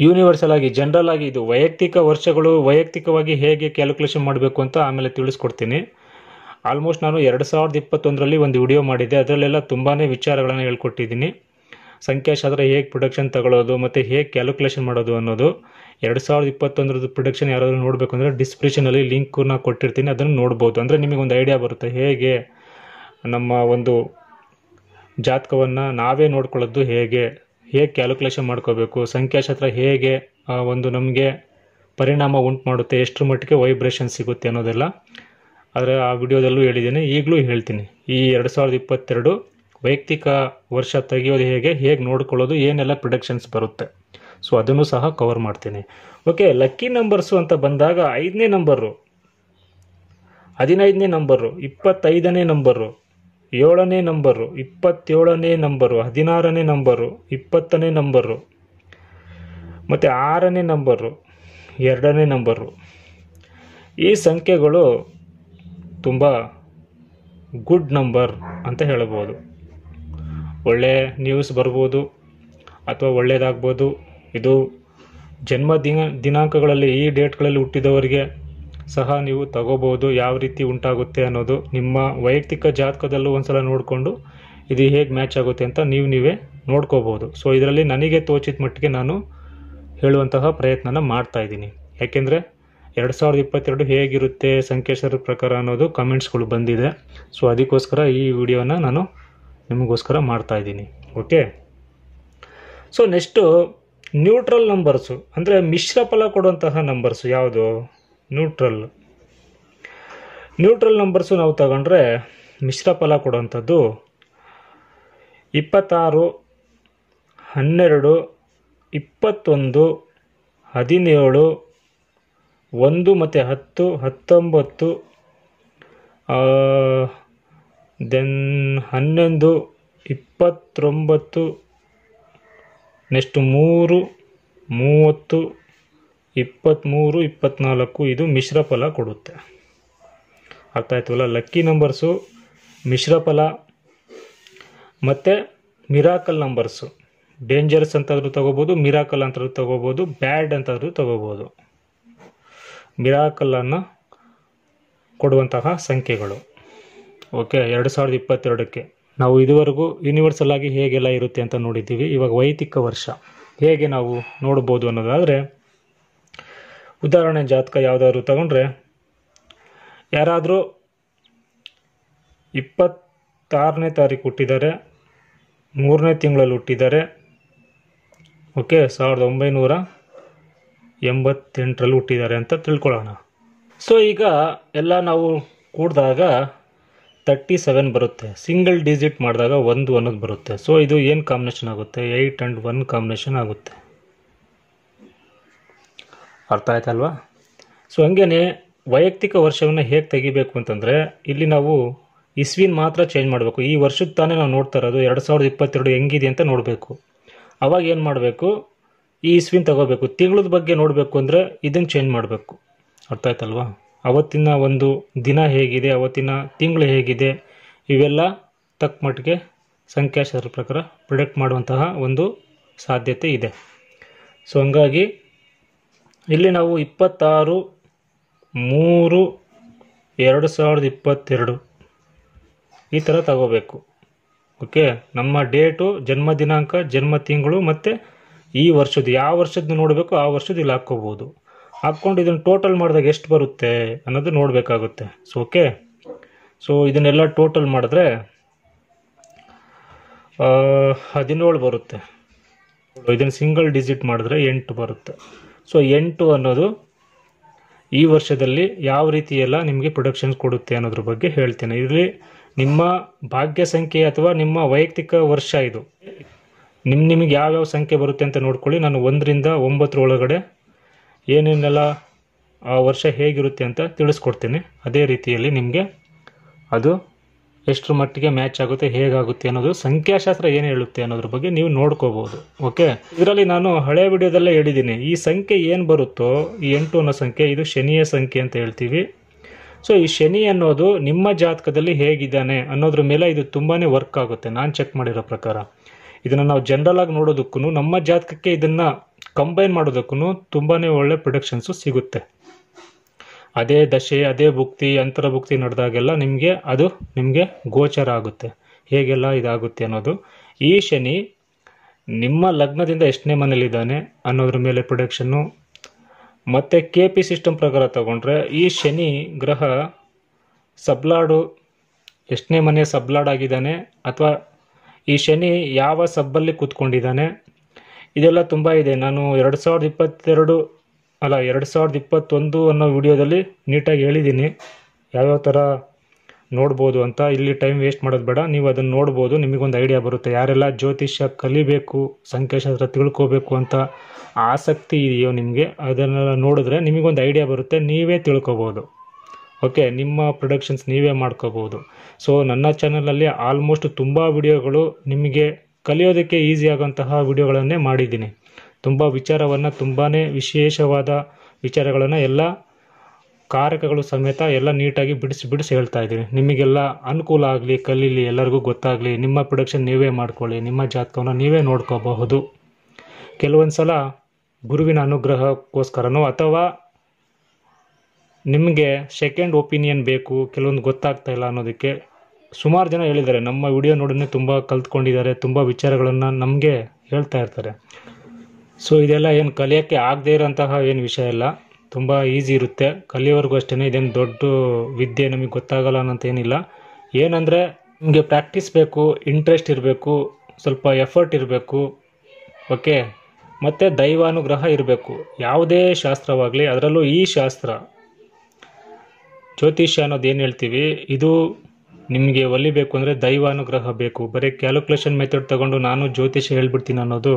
universal ಆಗಿ ಜನರಲ್ ಆಗಿ ಇದು ವೈಯಕ್ತಿಕ ವರ್ಷಗಳು ವೈಯಕ್ತಿಕವಾಗಿ ಹೇಗೆ ಕ್ಯಾಲ್ಕುಲೇಷನ್ ಮಾಡಬೇಕು ಅಂತ ಆಮೇಲೆ ತಿಳಿಸ್ಕೊಡ್ತೀನಿ ಆಲ್ಮೋಸ್ಟ್ ನಾನು ಎರಡು ಸಾವಿರದ ಇಪ್ಪತ್ತೊಂದರಲ್ಲಿ ಒಂದು ವಿಡಿಯೋ ಮಾಡಿದ್ದೆ ಅದರಲ್ಲೆಲ್ಲ ತುಂಬಾ ವಿಚಾರಗಳನ್ನು ಹೇಳ್ಕೊಟ್ಟಿದ್ದೀನಿ ಸಂಖ್ಯಾಶಾಸ್ತ್ರ ಹೇಗೆ ಪ್ರೊಡಕ್ಷನ್ ತಗೊಳ್ಳೋದು ಮತ್ತು ಹೇಗೆ ಕ್ಯಾಲ್ಕುಲೇಷನ್ ಮಾಡೋದು ಅನ್ನೋದು ಎರಡು ಸಾವಿರದ ಇಪ್ಪತ್ತೊಂದರದ್ದು ಪ್ರೊಡಕ್ಷನ್ ಯಾರಾದರೂ ನೋಡಬೇಕು ಅಂದರೆ ಡಿಸ್ಕ್ರಿಪ್ಷನಲ್ಲಿ ಲಿಂಕನ್ನ ಕೊಟ್ಟಿರ್ತೀನಿ ಅದನ್ನು ನೋಡ್ಬೋದು ಅಂದರೆ ನಿಮಗೊಂದು ಐಡಿಯಾ ಬರುತ್ತೆ ಹೇಗೆ ನಮ್ಮ ಒಂದು ಜಾತಕವನ್ನು ನಾವೇ ನೋಡ್ಕೊಳ್ಳೋದು ಹೇಗೆ ಹೇಗೆ ಕ್ಯಾಲ್ಕುಲೇಷನ್ ಮಾಡ್ಕೋಬೇಕು ಸಂಖ್ಯಾಶಾಸ್ತ್ರ ಹೇಗೆ ಒಂದು ನಮಗೆ ಪರಿಣಾಮ ಉಂಟು ಮಾಡುತ್ತೆ ಎಷ್ಟರ ಮಟ್ಟಿಗೆ ವೈಬ್ರೇಷನ್ ಸಿಗುತ್ತೆ ಅನ್ನೋದೆಲ್ಲ ಆದರೆ ಆ ವಿಡಿಯೋದಲ್ಲೂ ಹೇಳಿದ್ದೀನಿ ಈಗಲೂ ಹೇಳ್ತೀನಿ ಈ ಎರಡು ಸಾವಿರದ ಇಪ್ಪತ್ತೆರಡು ವೈಯಕ್ತಿಕ ವರ್ಷ ತೆಗೆಯೋದು ಹೇಗೆ ಹೇಗೆ ನೋಡ್ಕೊಳ್ಳೋದು ಏನೆಲ್ಲ ಪ್ರೊಡಕ್ಷನ್ಸ್ ಬರುತ್ತೆ ಸೊ ಅದನ್ನು ಸಹ ಕವರ್ ಮಾಡ್ತೀನಿ ಓಕೆ ಲಕ್ಕಿ ನಂಬರ್ಸು ಅಂತ ಬಂದಾಗ ಐದನೇ ನಂಬರು ಹದಿನೈದನೇ ನಂಬರು ಇಪ್ಪತ್ತೈದನೇ ನಂಬರು ಏಳನೇ ನಂಬರು ಇಪ್ಪತ್ತೇಳನೇ ನಂಬರು ಹದಿನಾರನೇ ನಂಬರು ಇಪ್ಪತ್ತನೇ ನಂಬರು ಮತ್ತು ಆರನೇ ನಂಬರು ಎರಡನೇ ನಂಬರು ಈ ಸಂಖ್ಯೆಗಳು ತುಂಬ ಗುಡ್ ನಂಬರ್ ಅಂತ ಹೇಳ್ಬೋದು ಒಳ್ಳೆ ನ್ಯೂಸ್ ಬರ್ಬೋದು ಅಥವಾ ಒಳ್ಳೆಯದಾಗ್ಬೋದು ಇದು ಜನ್ಮ ದಿನ ದಿನಾಂಕಗಳಲ್ಲಿ ಈ ಡೇಟ್ಗಳಲ್ಲಿ ಹುಟ್ಟಿದವರಿಗೆ ಸಹ ನೀವು ತಗೋಬೋದು ಯಾವ ರೀತಿ ಉಂಟಾಗುತ್ತೆ ಅನ್ನೋದು ನಿಮ್ಮ ವೈಯಕ್ತಿಕ ಜಾತಕದಲ್ಲೂ ಒಂದ್ಸಲ ನೋಡಿಕೊಂಡು ಇದು ಹೇಗೆ ಮ್ಯಾಚ್ ಆಗುತ್ತೆ ಅಂತ ನೀವು ನೀವೇ ನೋಡ್ಕೋಬೋದು ಸೊ ಇದರಲ್ಲಿ ನನಗೆ ತೋಚಿದ ಮಟ್ಟಿಗೆ ನಾನು ಹೇಳುವಂತಹ ಪ್ರಯತ್ನನ ಮಾಡ್ತಾ ಇದ್ದೀನಿ ಯಾಕೆಂದರೆ ಎರಡು ಸಾವಿರದ ಇಪ್ಪತ್ತೆರಡು ಹೇಗಿರುತ್ತೆ ಸಂಕೇಶ್ವರ ಪ್ರಕಾರ ಅನ್ನೋದು ಕಮೆಂಟ್ಸ್ಗಳು ಬಂದಿದೆ ಸೊ ಅದಕ್ಕೋಸ್ಕರ ಈ ವಿಡಿಯೋನ ನಾನು ನಿಮಗೋಸ್ಕರ ಮಾಡ್ತಾ ಇದ್ದೀನಿ okay so next neutral numbers ಅಂದರೆ ಮಿಶ್ರ ಫಲ ಕೊಡುವಂತಹ ನಂಬರ್ಸು ಯಾವುದು ನ್ಯೂಟ್ರಲ್ ನ್ಯೂಟ್ರಲ್ ನಂಬರ್ಸು ನಾವು ತಗೊಂಡ್ರೆ ಮಿಶ್ರ ಫಲ ಕೊಡೋಂಥದ್ದು ಇಪ್ಪತ್ತಾರು ಹನ್ನೆರಡು ಇಪ್ಪತ್ತೊಂದು ಹದಿನೇಳು ಒಂದು ಮತ್ತು ಹತ್ತು ಹತ್ತೊಂಬತ್ತು ದೆನ್ ಹನ್ನೊಂದು ಇಪ್ಪತ್ತೊಂಬತ್ತು ನೆಕ್ಸ್ಟ್ ಮೂರು ಮೂವತ್ತು ಇಪ್ಪತ್ತ್ಮೂರು ಇಪ್ಪತ್ತ್ನಾಲ್ಕು ಇದು ಮಿಶ್ರ ಫಲ ಕೊಡುತ್ತೆ ಅರ್ಥ ಲಕ್ಕಿ ನಂಬರ್ಸು ಮಿಶ್ರ ಫಲ ಮತ್ತು ಮಿರಾಕಲ್ ನಂಬರ್ಸು ಡೇಂಜರಸ್ ಅಂತಾದರೂ ತೊಗೋಬೋದು ಮಿರಾಕಲ್ ಅಂತಾದ್ರೂ ತೊಗೋಬೋದು ಬ್ಯಾಡ್ ಅಂತಾದರೂ ತಗೋಬೋದು ಮಿರಾಕಲನ್ನು ಕೊಡುವಂತಹ ಸಂಖ್ಯೆಗಳು ಓಕೆ ಎರಡು ಸಾವಿರದ ಇಪ್ಪತ್ತೆರಡಕ್ಕೆ ನಾವು ಇದುವರೆಗೂ ಯೂನಿವರ್ಸಲ್ ಆಗಿ ಹೇಗೆಲ್ಲ ಇರುತ್ತೆ ಅಂತ ನೋಡಿದ್ದೀವಿ ಇವಾಗ ವೈಯಕ್ತಿಕ ವರ್ಷ ಹೇಗೆ ನಾವು ನೋಡ್ಬೋದು ಅನ್ನೋದಾದರೆ ಉದಾಹರಣೆ ಜಾತಕ ಯಾವುದಾದ್ರು ತಗೊಂಡ್ರೆ ಯಾರಾದರೂ ಇಪ್ಪತ್ತಾರನೇ ತಾರೀಕು ಹುಟ್ಟಿದ್ದಾರೆ ಮೂರನೇ ತಿಂಗಳಲ್ಲಿ ಹುಟ್ಟಿದ್ದಾರೆ ಓಕೆ ಸಾವಿರದ ಒಂಬೈನೂರ ಎಂಬತ್ತೆಂಟರಲ್ಲಿ ಹುಟ್ಟಿದ್ದಾರೆ ಅಂತ ತಿಳ್ಕೊಳ್ಳೋಣ ಸೊ ಈಗ ಎಲ್ಲ ನಾವು ಕೂಡಿದಾಗ ತರ್ಟಿ ಸೆವೆನ್ ಬರುತ್ತೆ ಸಿಂಗಲ್ ಡಿಜಿಟ್ ಮಾಡಿದಾಗ ಒಂದು ಅನ್ನೋದು ಬರುತ್ತೆ ಸೊ ಇದು ಏನು ಕಾಂಬಿನೇಷನ್ ಆಗುತ್ತೆ ಏಯ್ಟ್ ಆ್ಯಂಡ್ ಒನ್ ಕಾಂಬಿನೇಷನ್ ಆಗುತ್ತೆ ಅರ್ಥ ಆಯ್ತಲ್ವಾ ಸೊ ಹಂಗೇ ವೈಯಕ್ತಿಕ ವರ್ಷವನ್ನು ಹೇಗೆ ತೆಗಿಬೇಕು ಅಂತಂದರೆ ಇಲ್ಲಿ ನಾವು ಇಸ್ವಿನ ಮಾತ್ರ ಚೇಂಜ್ ಮಾಡಬೇಕು ಈ ವರ್ಷದ ತಾನೇ ನಾವು ನೋಡ್ತಾ ಇರೋದು ಎರಡು ಸಾವಿರದ ಇಪ್ಪತ್ತೆರಡು ಹೆಂಗಿದೆ ಅಂತ ನೋಡಬೇಕು ಅವಾಗ ಏನು ಮಾಡಬೇಕು ಈ ಇಸ್ವಿನ ತಗೋಬೇಕು ತಿಂಗಳದ ಬಗ್ಗೆ ನೋಡಬೇಕು ಅಂದರೆ ಇದನ್ನು ಚೇಂಜ್ ಮಾಡಬೇಕು ಅರ್ಥ ಆಯ್ತಲ್ವಾ ಅವತ್ತಿನ ಒಂದು ದಿನ ಹೇಗಿದೆ ಅವತ್ತಿನ ತಿಂಗಳು ಹೇಗಿದೆ ಇವೆಲ್ಲ ತಕ್ಕ ಮಟ್ಟಿಗೆ ಸಂಖ್ಯಾಶಾಸ್ತ್ರ ಪ್ರಕಾರ ಪ್ರೊಡಕ್ಟ್ ಮಾಡುವಂತಹ ಒಂದು ಸಾಧ್ಯತೆ ಇದೆ ಸೊ ಹಂಗಾಗಿ ಇಲ್ಲಿ ನಾವು ಇಪ್ಪತ್ತಾರು ಮೂರು ಎರಡು ಸಾವಿರದ ಇಪ್ಪತ್ತೆರಡು ಈ ಥರ ತಗೋಬೇಕು ಓಕೆ ನಮ್ಮ ಡೇಟು ಜನ್ಮ ದಿನಾಂಕ ಜನ್ಮ ತಿಂಗಳು ಮತ್ತು ಈ ವರ್ಷದ್ದು ಯಾವ ವರ್ಷದ್ದು ನೋಡಬೇಕು ಆ ವರ್ಷದ ಇಲ್ಲಿ ಹಾಕ್ಕೋಬೋದು ಹಾಕ್ಕೊಂಡು ಇದನ್ನು ಟೋಟಲ್ ಮಾಡಿದಾಗ ಎಷ್ಟು ಬರುತ್ತೆ ಅನ್ನೋದು ನೋಡಬೇಕಾಗುತ್ತೆ ಸೊ ಓಕೆ ಸೊ ಇದನ್ನೆಲ್ಲ ಟೋಟಲ್ ಮಾಡಿದ್ರೆ ಹದಿನೇಳು ಬರುತ್ತೆ ಇದನ್ನು ಸಿಂಗಲ್ ಡಿಜಿಟ್ ಮಾಡಿದ್ರೆ ಎಂಟು ಬರುತ್ತೆ ಸೊ ಎಂಟು ಅನ್ನೋದು ಈ ವರ್ಷದಲ್ಲಿ ಯಾವ ರೀತಿ ಎಲ್ಲ ನಿಮಗೆ ಪ್ರೊಡಕ್ಷನ್ಸ್ ಕೊಡುತ್ತೆ ಅನ್ನೋದ್ರ ಬಗ್ಗೆ ಹೇಳ್ತೇನೆ ಇಲ್ಲಿ ನಿಮ್ಮ ಭಾಗ್ಯ ಸಂಖ್ಯೆ ಅಥವಾ ನಿಮ್ಮ ವೈಯಕ್ತಿಕ ವರ್ಷ ಇದು ನಿಮ್ಮ ನಿಮಗೆ ಯಾವ್ಯಾವ ಸಂಖ್ಯೆ ಬರುತ್ತೆ ಅಂತ ನೋಡ್ಕೊಳ್ಳಿ ನಾನು ಒಂದರಿಂದ ಒಂಬತ್ತರ ಒಳಗಡೆ ಏನೇನೆಲ್ಲ ಆ ವರ್ಷ ಹೇಗಿರುತ್ತೆ ಅಂತ ತಿಳಿಸ್ಕೊಡ್ತೀನಿ ಅದೇ ರೀತಿಯಲ್ಲಿ ನಿಮಗೆ ಅದು ಎಷ್ಟರ ಮಟ್ಟಿಗೆ ಮ್ಯಾಚ್ ಆಗುತ್ತೆ ಹೇಗಾಗುತ್ತೆ ಅನ್ನೋದು ಸಂಖ್ಯಾಶಾಸ್ತ್ರ ಏನು ಹೇಳುತ್ತೆ ಅನ್ನೋದ್ರ ಬಗ್ಗೆ ನೀವು ನೋಡ್ಕೋಬಹುದು ಓಕೆ ಇದರಲ್ಲಿ ನಾನು ಹಳೆ ವಿಡಿಯೋದಲ್ಲೇ ಹೇಳಿದ್ದೀನಿ ಈ ಸಂಖ್ಯೆ ಏನು ಬರುತ್ತೋ ಈ ಎಂಟು ಅನ್ನೋ ಸಂಖ್ಯೆ ಇದು ಶನಿಯ ಸಂಖ್ಯೆ ಅಂತ ಹೇಳ್ತೀವಿ ಸೊ ಈ ಶನಿ ಅನ್ನೋದು ನಿಮ್ಮ ಜಾತಕದಲ್ಲಿ ಹೇಗಿದ್ದಾನೆ ಅನ್ನೋದ್ರ ಮೇಲೆ ಇದು ತುಂಬಾ ವರ್ಕ್ ಆಗುತ್ತೆ ನಾನು ಚೆಕ್ ಮಾಡಿರೋ ಪ್ರಕಾರ ಇದನ್ನು ನಾವು ಜನರಲ್ ಆಗಿ ನೋಡೋದಕ್ಕೂ ನಮ್ಮ ಜಾತಕಕ್ಕೆ ಇದನ್ನು ಕಂಬೈನ್ ಮಾಡೋದಕ್ಕೂ ತುಂಬಾ ಒಳ್ಳೆ ಪ್ರೊಡಕ್ಷನ್ಸು ಸಿಗುತ್ತೆ ಅದೇ ದಶೆ ಅದೇ ಭುಕ್ತಿ ಅಂತರ್ಭುಕ್ತಿ ನಡೆದಾಗೆಲ್ಲ ನಿಮಗೆ ಅದು ನಿಮಗೆ ಗೋಚರ ಆಗುತ್ತೆ ಹೇಗೆಲ್ಲ ಇದಾಗುತ್ತೆ ಅನ್ನೋದು ಈ ಶನಿ ನಿಮ್ಮ ಲಗ್ನದಿಂದ ಎಷ್ಟನೇ ಮನೇಲಿದ್ದಾನೆ ಅನ್ನೋದ್ರ ಮೇಲೆ ಪ್ರೊಡಕ್ಷನ್ನು ಮತ್ತು ಕೆ ಪಿ ಸಿಸ್ಟಮ್ ಪ್ರಕಾರ ತಗೊಂಡ್ರೆ ಈ ಶನಿ ಗ್ರಹ ಸಬ್ಲಾಡು ಎಷ್ಟನೇ ಮನೆ ಸಬ್ಲಾಡ್ ಆಗಿದ್ದಾನೆ ಅಥವಾ ಈ ಶನಿ ಯಾವ ಸಬ್ಬಲ್ಲಿ ಕೂತ್ಕೊಂಡಿದ್ದಾನೆ ಇದೆಲ್ಲ ತುಂಬ ಇದೆ ನಾನು ಎರಡು ಸಾವಿರದ ಇಪ್ಪತ್ತೆರಡು ಅಲ್ಲ ಎರಡು ಸಾವಿರದ ಇಪ್ಪತ್ತೊಂದು ಅನ್ನೋ ವಿಡಿಯೋದಲ್ಲಿ ನೀಟಾಗಿ ಹೇಳಿದ್ದೀನಿ ಯಾವ್ಯಾವ ಥರ ನೋಡ್ಬೋದು ಅಂತ ಇಲ್ಲಿ ಟೈಮ್ ವೇಸ್ಟ್ ಮಾಡೋದು ಬೇಡ ನೀವು ಅದನ್ನು ನೋಡ್ಬೋದು ನಿಮಗೊಂದು ಐಡಿಯಾ ಬರುತ್ತೆ ಯಾರೆಲ್ಲ ಜ್ಯೋತಿಷ್ಯ ಕಲಿಬೇಕು ಸಂಖ್ಯಾಶಾಸ್ತ್ರ ತಿಳ್ಕೋಬೇಕು ಅಂತ ಆಸಕ್ತಿ ಇದೆಯೋ ನಿಮಗೆ ಅದನ್ನೆಲ್ಲ ನೋಡಿದ್ರೆ ನಿಮಗೊಂದು ಐಡಿಯಾ ಬರುತ್ತೆ ನೀವೇ ತಿಳ್ಕೊಬೋದು ಓಕೆ ನಿಮ್ಮ ಪ್ರೊಡಕ್ಷನ್ಸ್ ನೀವೇ ಮಾಡ್ಕೋಬೋದು ಸೊ ನನ್ನ ಚಾನಲಲ್ಲಿ ಆಲ್ಮೋಸ್ಟ್ ತುಂಬ ವಿಡಿಯೋಗಳು ನಿಮಗೆ ಕಲಿಯೋದಕ್ಕೆ ಈಸಿ ಆಗೋಂತಹ ವಿಡಿಯೋಗಳನ್ನೇ ಮಾಡಿದ್ದೀನಿ ತುಂಬ ವಿಚಾರವನ್ನು ತುಂಬಾ ವಿಶೇಷವಾದ ವಿಚಾರಗಳನ್ನು ಎಲ್ಲ ಕಾರಕಗಳು ಸಮೇತ ಎಲ್ಲ ನೀಟಾಗಿ ಬಿಡಿಸಿ ಬಿಡಿಸಿ ಹೇಳ್ತಾ ಇದ್ದೀನಿ ನಿಮಗೆಲ್ಲ ಅನುಕೂಲ ಆಗಲಿ ಕಲೀಲಿ ಎಲ್ಲರಿಗೂ ಗೊತ್ತಾಗಲಿ ನಿಮ್ಮ ಪ್ರೊಡಕ್ಷನ್ ನೀವೇ ಮಾಡ್ಕೊಳ್ಳಿ ನಿಮ್ಮ ಜಾತಕವನ್ನು ನೀವೇ ನೋಡ್ಕೋಬಹುದು ಕೆಲವೊಂದು ಸಲ ಗುರುವಿನ ಅನುಗ್ರಹಕ್ಕೋಸ್ಕರನೋ ಅಥವಾ ನಿಮಗೆ ಸೆಕೆಂಡ್ ಒಪಿನಿಯನ್ ಬೇಕು ಕೆಲವೊಂದು ಗೊತ್ತಾಗ್ತಾ ಇಲ್ಲ ಅನ್ನೋದಕ್ಕೆ ಸುಮಾರು ಜನ ಹೇಳಿದ್ದಾರೆ ನಮ್ಮ ವಿಡಿಯೋ ನೋಡಿದ್ರೆ ತುಂಬ ಕಲ್ತ್ಕೊಂಡಿದ್ದಾರೆ ತುಂಬ ವಿಚಾರಗಳನ್ನು ನಮಗೆ ಹೇಳ್ತಾ ಇರ್ತಾರೆ ಸೊ ಇದೆಲ್ಲ ಏನು ಕಲಿಯೋಕ್ಕೆ ಆಗದೇ ಇರೋಂತಹ ಏನು ವಿಷಯ ಇಲ್ಲ ತುಂಬ ಈಸಿ ಇರುತ್ತೆ ಕಲಿಯೋರ್ಗೂ ಅಷ್ಟೇ ಇದೇನು ದೊಡ್ಡ ವಿದ್ಯೆ ನಮಗೆ ಗೊತ್ತಾಗಲ್ಲ ಏನಿಲ್ಲ ಏನಂದರೆ ನಿಮಗೆ ಪ್ರಾಕ್ಟೀಸ್ ಬೇಕು ಇಂಟ್ರೆಸ್ಟ್ ಇರಬೇಕು ಸ್ವಲ್ಪ ಎಫರ್ಟ್ ಇರಬೇಕು ಓಕೆ ಮತ್ತು ದೈವಾನುಗ್ರಹ ಇರಬೇಕು ಯಾವುದೇ ಶಾಸ್ತ್ರವಾಗಲಿ ಅದರಲ್ಲೂ ಈ ಶಾಸ್ತ್ರ ಜ್ಯೋತಿಷ್ಯ ಅನ್ನೋದು ಏನು ಹೇಳ್ತೀವಿ ಇದು ನಿಮಗೆ ಒಲಿಬೇಕು ಅಂದರೆ ದೈವಾನುಗ್ರಹ ಬೇಕು ಬರೀ ಕ್ಯಾಲ್ಕುಲೇಷನ್ ಮೆಥಡ್ ತಗೊಂಡು ನಾನು ಜ್ಯೋತಿಷ್ಯ ಹೇಳ್ಬಿಡ್ತೀನಿ ಅನ್ನೋದು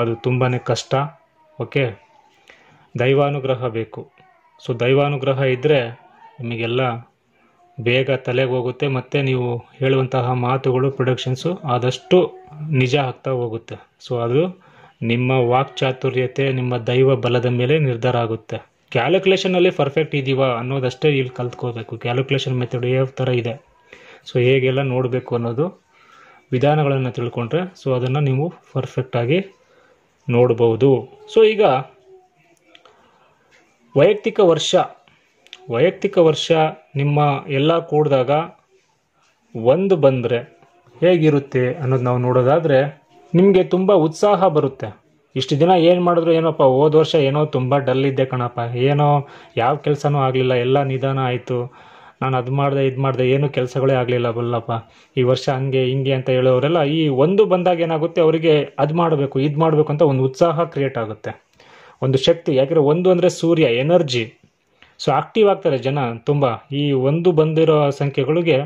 ಅದು ತುಂಬಾ ಕಷ್ಟ ಓಕೆ ದೈವಾನುಗ್ರಹ ಬೇಕು ಸೊ ದೈವಾನುಗ್ರಹ ಇದ್ದರೆ ನಿಮಗೆಲ್ಲ ಬೇಗ ತಲೆಗೆ ಹೋಗುತ್ತೆ ಮತ್ತು ನೀವು ಹೇಳುವಂತಹ ಮಾತುಗಳು ಪ್ರೊಡಕ್ಷನ್ಸು ಆದಷ್ಟು ನಿಜ ಆಗ್ತಾ ಹೋಗುತ್ತೆ ಸೊ ಅದು ನಿಮ್ಮ ವಾಕ್ಚಾತುರ್ಯತೆ ನಿಮ್ಮ ದೈವ ಬಲದ ಮೇಲೆ ನಿರ್ಧಾರ ಆಗುತ್ತೆ ಕ್ಯಾಲ್ಕುಲೇಷನಲ್ಲಿ ಪರ್ಫೆಕ್ಟ್ ಇದ್ದೀವಾ ಅನ್ನೋದಷ್ಟೇ ಇಲ್ಲಿ ಕಲ್ತ್ಕೋಬೇಕು ಕ್ಯಾಲ್ಕುಲೇಷನ್ ಮೆಥಡ್ ಯಾವ ಥರ ಇದೆ ಸೊ ಹೇಗೆಲ್ಲ ನೋಡಬೇಕು ಅನ್ನೋದು ವಿಧಾನಗಳನ್ನು ತಿಳ್ಕೊಂಡ್ರೆ ಸೊ ಅದನ್ನು ನೀವು ಪರ್ಫೆಕ್ಟಾಗಿ ನೋಡಬಹುದು ಸೊ ಈಗ ವೈಯಕ್ತಿಕ ವರ್ಷ ವೈಯಕ್ತಿಕ ವರ್ಷ ನಿಮ್ಮ ಎಲ್ಲ ಕೂಡಿದಾಗ ಒಂದು ಬಂದರೆ ಹೇಗಿರುತ್ತೆ ಅನ್ನೋದು ನಾವು ನೋಡೋದಾದರೆ ನಿಮಗೆ ತುಂಬ ಉತ್ಸಾಹ ಬರುತ್ತೆ ಇಷ್ಟು ದಿನ ಏನು ಮಾಡಿದ್ರು ಏನಪ್ಪ ಹೋದ ವರ್ಷ ಏನೋ ತುಂಬ ಡಲ್ ಇದ್ದೆ ಕಣಪ್ಪ ಏನೋ ಯಾವ ಕೆಲಸನೂ ಆಗಲಿಲ್ಲ ಎಲ್ಲ ನಿಧಾನ ಆಯಿತು ನಾನು ಅದು ಮಾಡಿದೆ ಇದು ಮಾಡಿದೆ ಏನು ಕೆಲಸಗಳೇ ಆಗಲಿಲ್ಲ ಬಲ್ಲಪ್ಪ ಈ ವರ್ಷ ಹಂಗೆ ಹಿಂಗೆ ಅಂತ ಹೇಳೋರೆಲ್ಲ ಈ ಒಂದು ಬಂದಾಗ ಏನಾಗುತ್ತೆ ಅವರಿಗೆ ಅದು ಮಾಡಬೇಕು ಇದು ಮಾಡಬೇಕು ಅಂತ ಒಂದು ಉತ್ಸಾಹ ಕ್ರಿಯೇಟ್ ಆಗುತ್ತೆ ಒಂದು ಶಕ್ತಿ ಯಾಕೆಂದರೆ ಒಂದು ಅಂದರೆ ಸೂರ್ಯ ಎನರ್ಜಿ ಸೊ ಆಕ್ಟಿವ್ ಆಗ್ತಾರೆ ಜನ ತುಂಬ ಈ ಒಂದು ಬಂದಿರೋ ಸಂಖ್ಯೆಗಳಿಗೆ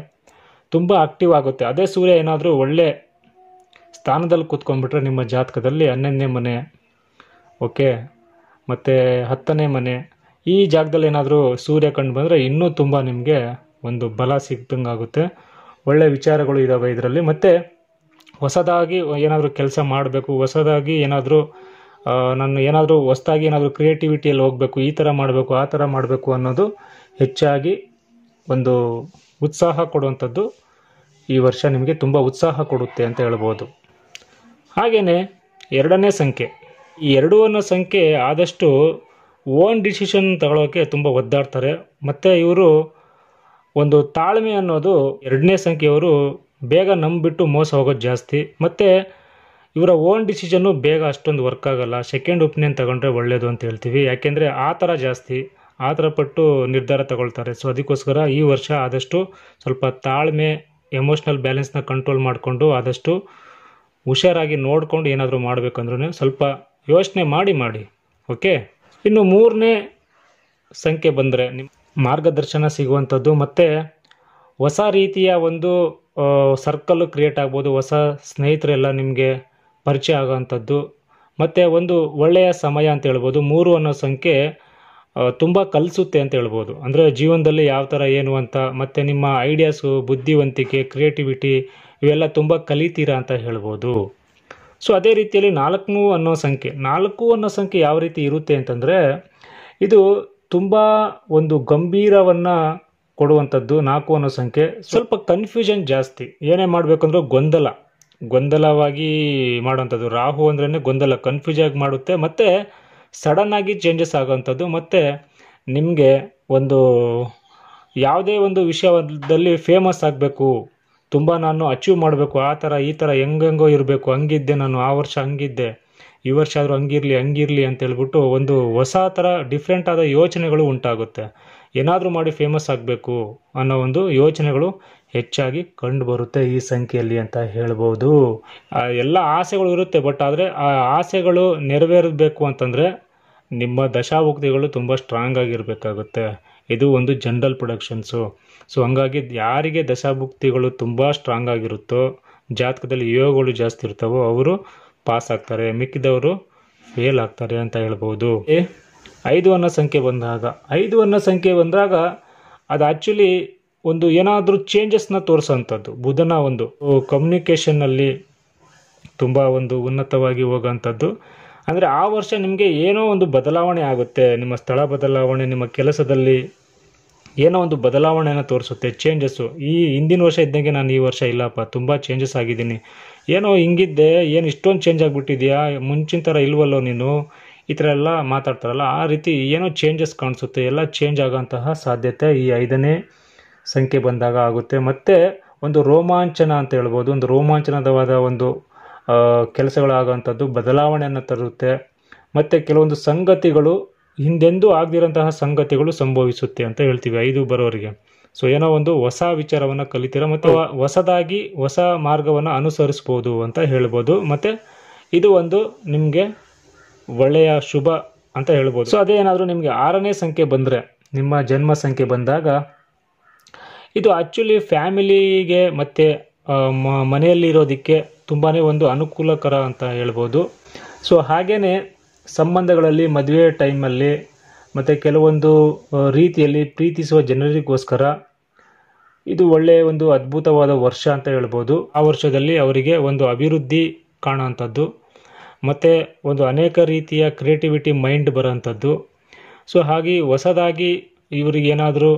ತುಂಬ ಆಕ್ಟಿವ್ ಆಗುತ್ತೆ ಅದೇ ಸೂರ್ಯ ಏನಾದರೂ ಒಳ್ಳೆ ಸ್ಥಾನದಲ್ಲಿ ಕೂತ್ಕೊಂಡ್ಬಿಟ್ರೆ ನಿಮ್ಮ ಜಾತಕದಲ್ಲಿ ಹನ್ನೊಂದನೇ ಮನೆ ಓಕೆ ಮತ್ತು ಹತ್ತನೇ ಮನೆ ಈ ಜಾಗದಲ್ಲಿ ಏನಾದರೂ ಸೂರ್ಯ ಕಂಡು ಬಂದರೆ ಇನ್ನೂ ತುಂಬ ನಿಮಗೆ ಒಂದು ಬಲ ಸಿಕ್ದಂಗೆ ಆಗುತ್ತೆ ಒಳ್ಳೆಯ ವಿಚಾರಗಳು ಇದ್ದಾವೆ ಇದರಲ್ಲಿ ಮತ್ತು ಹೊಸದಾಗಿ ಏನಾದರೂ ಕೆಲಸ ಮಾಡಬೇಕು ಹೊಸದಾಗಿ ಏನಾದರೂ ನಾನು ಏನಾದರೂ ಹೊಸದಾಗಿ ಏನಾದರೂ ಕ್ರಿಯೇಟಿವಿಟಿಯಲ್ಲಿ ಹೋಗಬೇಕು ಈ ಥರ ಮಾಡಬೇಕು ಆ ಥರ ಮಾಡಬೇಕು ಅನ್ನೋದು ಹೆಚ್ಚಾಗಿ ಒಂದು ಉತ್ಸಾಹ ಕೊಡುವಂಥದ್ದು ಈ ವರ್ಷ ನಿಮಗೆ ತುಂಬ ಉತ್ಸಾಹ ಕೊಡುತ್ತೆ ಅಂತ ಹೇಳ್ಬೋದು ಹಾಗೆಯೇ ಎರಡನೇ ಸಂಖ್ಯೆ ಈ ಎರಡೂ ಅನ್ನೋ ಸಂಖ್ಯೆ ಆದಷ್ಟು ಓನ್ ಡಿಸಿಷನ್ ತಗೊಳ್ಳೋಕ್ಕೆ ತುಂಬ ಒದ್ದಾಡ್ತಾರೆ ಮತ್ತು ಇವರು ಒಂದು ತಾಳ್ಮೆ ಅನ್ನೋದು ಎರಡನೇ ಸಂಖ್ಯೆಯವರು ಬೇಗ ನಂಬಿಬಿಟ್ಟು ಮೋಸ ಹೋಗೋದು ಜಾಸ್ತಿ ಮತ್ತು ಇವರ ಓನ್ ಡಿಸಿಷನ್ನು ಬೇಗ ಅಷ್ಟೊಂದು ವರ್ಕ್ ಆಗೋಲ್ಲ ಸೆಕೆಂಡ್ ಒಪಿನಿಯನ್ ತಗೊಂಡ್ರೆ ಒಳ್ಳೆಯದು ಅಂತ ಹೇಳ್ತೀವಿ ಯಾಕೆಂದರೆ ಆ ಥರ ಜಾಸ್ತಿ ಆ ಥರ ಪಟ್ಟು ನಿರ್ಧಾರ ತಗೊಳ್ತಾರೆ ಸೊ ಅದಕ್ಕೋಸ್ಕರ ಈ ವರ್ಷ ಆದಷ್ಟು ಸ್ವಲ್ಪ ತಾಳ್ಮೆ ಎಮೋಷ್ನಲ್ ಬ್ಯಾಲೆನ್ಸ್ನ ಕಂಟ್ರೋಲ್ ಮಾಡಿಕೊಂಡು ಆದಷ್ಟು ಹುಷಾರಾಗಿ ನೋಡಿಕೊಂಡು ಏನಾದರೂ ಮಾಡಬೇಕಂದ್ರೂ ಸ್ವಲ್ಪ ಯೋಚನೆ ಮಾಡಿ ಮಾಡಿ ಓಕೆ ಇನ್ನು ಮೂರನೇ ಸಂಖ್ಯೆ ಬಂದರೆ ನಿಮ್ಮ ಮಾರ್ಗದರ್ಶನ ಸಿಗುವಂಥದ್ದು ಮತ್ತು ಹೊಸ ರೀತಿಯ ಒಂದು ಸರ್ಕಲ್ಲು ಕ್ರಿಯೇಟ್ ಆಗ್ಬೋದು ಹೊಸ ಸ್ನೇಹಿತರೆಲ್ಲ ನಿಮಗೆ ಪರಿಚಯ ಆಗೋವಂಥದ್ದು ಮತ್ತು ಒಂದು ಒಳ್ಳೆಯ ಸಮಯ ಅಂತ ಹೇಳ್ಬೋದು ಮೂರು ಅನ್ನೋ ಸಂಖ್ಯೆ ತುಂಬ ಕಲಿಸುತ್ತೆ ಅಂತ ಹೇಳ್ಬೋದು ಅಂದರೆ ಜೀವನದಲ್ಲಿ ಯಾವ ಥರ ಏನು ಅಂತ ಮತ್ತು ನಿಮ್ಮ ಐಡಿಯಾಸು ಬುದ್ಧಿವಂತಿಕೆ ಕ್ರಿಯೇಟಿವಿಟಿ ಇವೆಲ್ಲ ತುಂಬ ಕಲಿತೀರಾ ಅಂತ ಹೇಳ್ಬೋದು ಸೊ ಅದೇ ರೀತಿಯಲ್ಲಿ ನಾಲ್ಕು ಅನ್ನೋ ಸಂಖ್ಯೆ ನಾಲ್ಕು ಅನ್ನೋ ಸಂಖ್ಯೆ ಯಾವ ರೀತಿ ಇರುತ್ತೆ ಅಂತಂದರೆ ಇದು ತುಂಬ ಒಂದು ಗಂಭೀರವನ್ನು ಕೊಡುವಂಥದ್ದು ನಾಲ್ಕು ಅನ್ನೋ ಸಂಖ್ಯೆ ಸ್ವಲ್ಪ ಕನ್ಫ್ಯೂಷನ್ ಜಾಸ್ತಿ ಏನೇ ಮಾಡಬೇಕಂದ್ರೆ ಗೊಂದಲ ಗೊಂದಲವಾಗಿ ಮಾಡುವಂಥದ್ದು ರಾಹು ಅಂದ್ರೇ ಗೊಂದಲ ಕನ್ಫ್ಯೂಜ್ ಆಗಿ ಮಾಡುತ್ತೆ ಮತ್ತು ಸಡನ್ನಾಗಿ ಚೇಂಜಸ್ ಆಗೋವಂಥದ್ದು ಮತ್ತು ನಿಮಗೆ ಒಂದು ಯಾವುದೇ ಒಂದು ವಿಷಯದಲ್ಲಿ ಫೇಮಸ್ ಆಗಬೇಕು ತುಂಬ ನಾನು ಅಚೀವ್ ಮಾಡಬೇಕು ಆ ಥರ ಈ ಥರ ಹೆಂಗೆಂಗೋ ಇರಬೇಕು ಹಂಗಿದ್ದೆ ನಾನು ಆ ವರ್ಷ ಹಂಗಿದ್ದೆ ಈ ವರ್ಷ ಆದರೂ ಹಂಗಿರಲಿ ಹಂಗಿರಲಿ ಅಂತ ಒಂದು ಹೊಸ ಥರ ಡಿಫ್ರೆಂಟ್ ಆದ ಯೋಚನೆಗಳು ಉಂಟಾಗುತ್ತೆ ಏನಾದರೂ ಮಾಡಿ ಫೇಮಸ್ ಆಗಬೇಕು ಅನ್ನೋ ಒಂದು ಯೋಚನೆಗಳು ಹೆಚ್ಚಾಗಿ ಕಂಡುಬರುತ್ತೆ ಈ ಸಂಖ್ಯೆಯಲ್ಲಿ ಅಂತ ಹೇಳ್ಬೋದು ಎಲ್ಲ ಆಸೆಗಳು ಇರುತ್ತೆ ಬಟ್ ಆದರೆ ಆ ಆಸೆಗಳು ನೆರವೇರಬೇಕು ಅಂತಂದರೆ ನಿಮ್ಮ ದಶಾಭುಕ್ತಿಗಳು ತುಂಬ ಸ್ಟ್ರಾಂಗ್ ಆಗಿರಬೇಕಾಗುತ್ತೆ ಇದು ಒಂದು ಜನರಲ್ ಪ್ರೊಡಕ್ಷನ್ಸು ಸೊ ಹಂಗಾಗಿ ಯಾರಿಗೆ ದಶಾಭುಕ್ತಿಗಳು ತುಂಬ ಸ್ಟ್ರಾಂಗ್ ಆಗಿರುತ್ತೋ ಜಾತಕದಲ್ಲಿ ಯೋಗಗಳು ಜಾಸ್ತಿ ಇರ್ತವೋ ಅವರು ಪಾಸ್ ಆಗ್ತಾರೆ ಮಿಕ್ಕಿದವರು ಫೇಲ್ ಆಗ್ತಾರೆ ಅಂತ ಹೇಳ್ಬೋದು ಏ ಐದು ಅನ್ನೋ ಸಂಖ್ಯೆ ಬಂದಾಗ ಐದು ಅನ್ನೋ ಸಂಖ್ಯೆ ಬಂದಾಗ ಅದು ಆ್ಯಕ್ಚುಲಿ ಒಂದು ಏನಾದರೂ ಚೇಂಜಸ್ನ ತೋರಿಸೋವಂಥದ್ದು ಬುಧನ ಒಂದು ಕಮ್ಯುನಿಕೇಷನ್ನಲ್ಲಿ ತುಂಬ ಒಂದು ಉನ್ನತವಾಗಿ ಹೋಗೋಂಥದ್ದು ಅಂದರೆ ಆ ವರ್ಷ ನಿಮಗೆ ಏನೋ ಒಂದು ಬದಲಾವಣೆ ಆಗುತ್ತೆ ನಿಮ್ಮ ಸ್ಥಳ ಬದಲಾವಣೆ ನಿಮ್ಮ ಕೆಲಸದಲ್ಲಿ ಏನೋ ಒಂದು ಬದಲಾವಣೆಯನ್ನು ತೋರಿಸುತ್ತೆ ಚೇಂಜಸ್ಸು ಈ ಹಿಂದಿನ ವರ್ಷ ಇದ್ದಂಗೆ ನಾನು ಈ ವರ್ಷ ಇಲ್ಲಪ್ಪ ತುಂಬ ಚೇಂಜಸ್ ಆಗಿದ್ದೀನಿ ಏನೋ ಹಿಂಗಿದ್ದೆ ಏನು ಇಷ್ಟೊಂದು ಚೇಂಜ್ ಆಗಿಬಿಟ್ಟಿದ್ಯಾ ಮುಂಚಿನ ಥರ ಇಲ್ವಲ್ಲೋ ನೀನು ಈ ಥರ ಎಲ್ಲ ಮಾತಾಡ್ತಾರಲ್ಲ ಆ ರೀತಿ ಏನೋ ಚೇಂಜಸ್ ಕಾಣಿಸುತ್ತೆ ಎಲ್ಲ ಚೇಂಜ್ ಆಗೋಂತಹ ಸಾಧ್ಯತೆ ಈ ಐದನೇ ಸಂಖ್ಯೆ ಬಂದಾಗ ಆಗುತ್ತೆ ಮತ್ತು ಒಂದು ರೋಮಾಂಚನ ಅಂತ ಹೇಳ್ಬೋದು ಒಂದು ರೋಮಾಂಚನದವಾದ ಒಂದು ಕೆಲಸಗಳಾಗುವಂಥದ್ದು ಬದಲಾವಣೆಯನ್ನು ತರುತ್ತೆ ಮತ್ತು ಕೆಲವೊಂದು ಸಂಗತಿಗಳು ಹಿಂದೆಂದೂ ಆಗದಿರೋಂತಹ ಸಂಗತಿಗಳು ಸಂಭವಿಸುತ್ತೆ ಅಂತ ಹೇಳ್ತೀವಿ ಐದು ಬರೋರಿಗೆ ಸೊ ಏನೋ ಒಂದು ಹೊಸ ವಿಚಾರವನ್ನು ಕಲಿತೀರ ಮತ್ತು ಹೊಸದಾಗಿ ಹೊಸ ಮಾರ್ಗವನ್ನು ಅನುಸರಿಸ್ಬೋದು ಅಂತ ಹೇಳ್ಬೋದು ಮತ್ತು ಇದು ಒಂದು ನಿಮಗೆ ಒಳ್ಳೆಯ ಶುಭ ಅಂತ ಹೇಳ್ಬೋದು ಸೊ ಅದೇನಾದರೂ ನಿಮಗೆ ಆರನೇ ಸಂಖ್ಯೆ ಬಂದರೆ ನಿಮ್ಮ ಜನ್ಮ ಸಂಖ್ಯೆ ಬಂದಾಗ ಇದು ಆ್ಯಕ್ಚುಲಿ ಫ್ಯಾಮಿಲಿಗೆ ಮತ್ತು ಮನೆಯಲ್ಲಿರೋದಕ್ಕೆ ತುಂಬಾ ಒಂದು ಅನುಕೂಲಕರ ಅಂತ ಹೇಳ್ಬೋದು ಸೊ ಹಾಗೆಯೇ ಸಂಬಂಧಗಳಲ್ಲಿ ಮದುವೆ ಟೈಮಲ್ಲಿ ಮತ್ತು ಕೆಲವೊಂದು ರೀತಿಯಲ್ಲಿ ಪ್ರೀತಿಸುವ ಜನರಿಗೋಸ್ಕರ ಇದು ಒಳ್ಳೆಯ ಒಂದು ಅದ್ಭುತವಾದ ವರ್ಷ ಅಂತ ಹೇಳ್ಬೋದು ಆ ವರ್ಷದಲ್ಲಿ ಅವರಿಗೆ ಒಂದು ಅಭಿವೃದ್ಧಿ ಕಾಣುವಂಥದ್ದು ಮತ್ತು ಒಂದು ಅನೇಕ ರೀತಿಯ ಕ್ರಿಯೇಟಿವಿಟಿ ಮೈಂಡ್ ಬರೋಂಥದ್ದು ಸೊ ಹಾಗೆ ಹೊಸದಾಗಿ ಇವರಿಗೇನಾದರೂ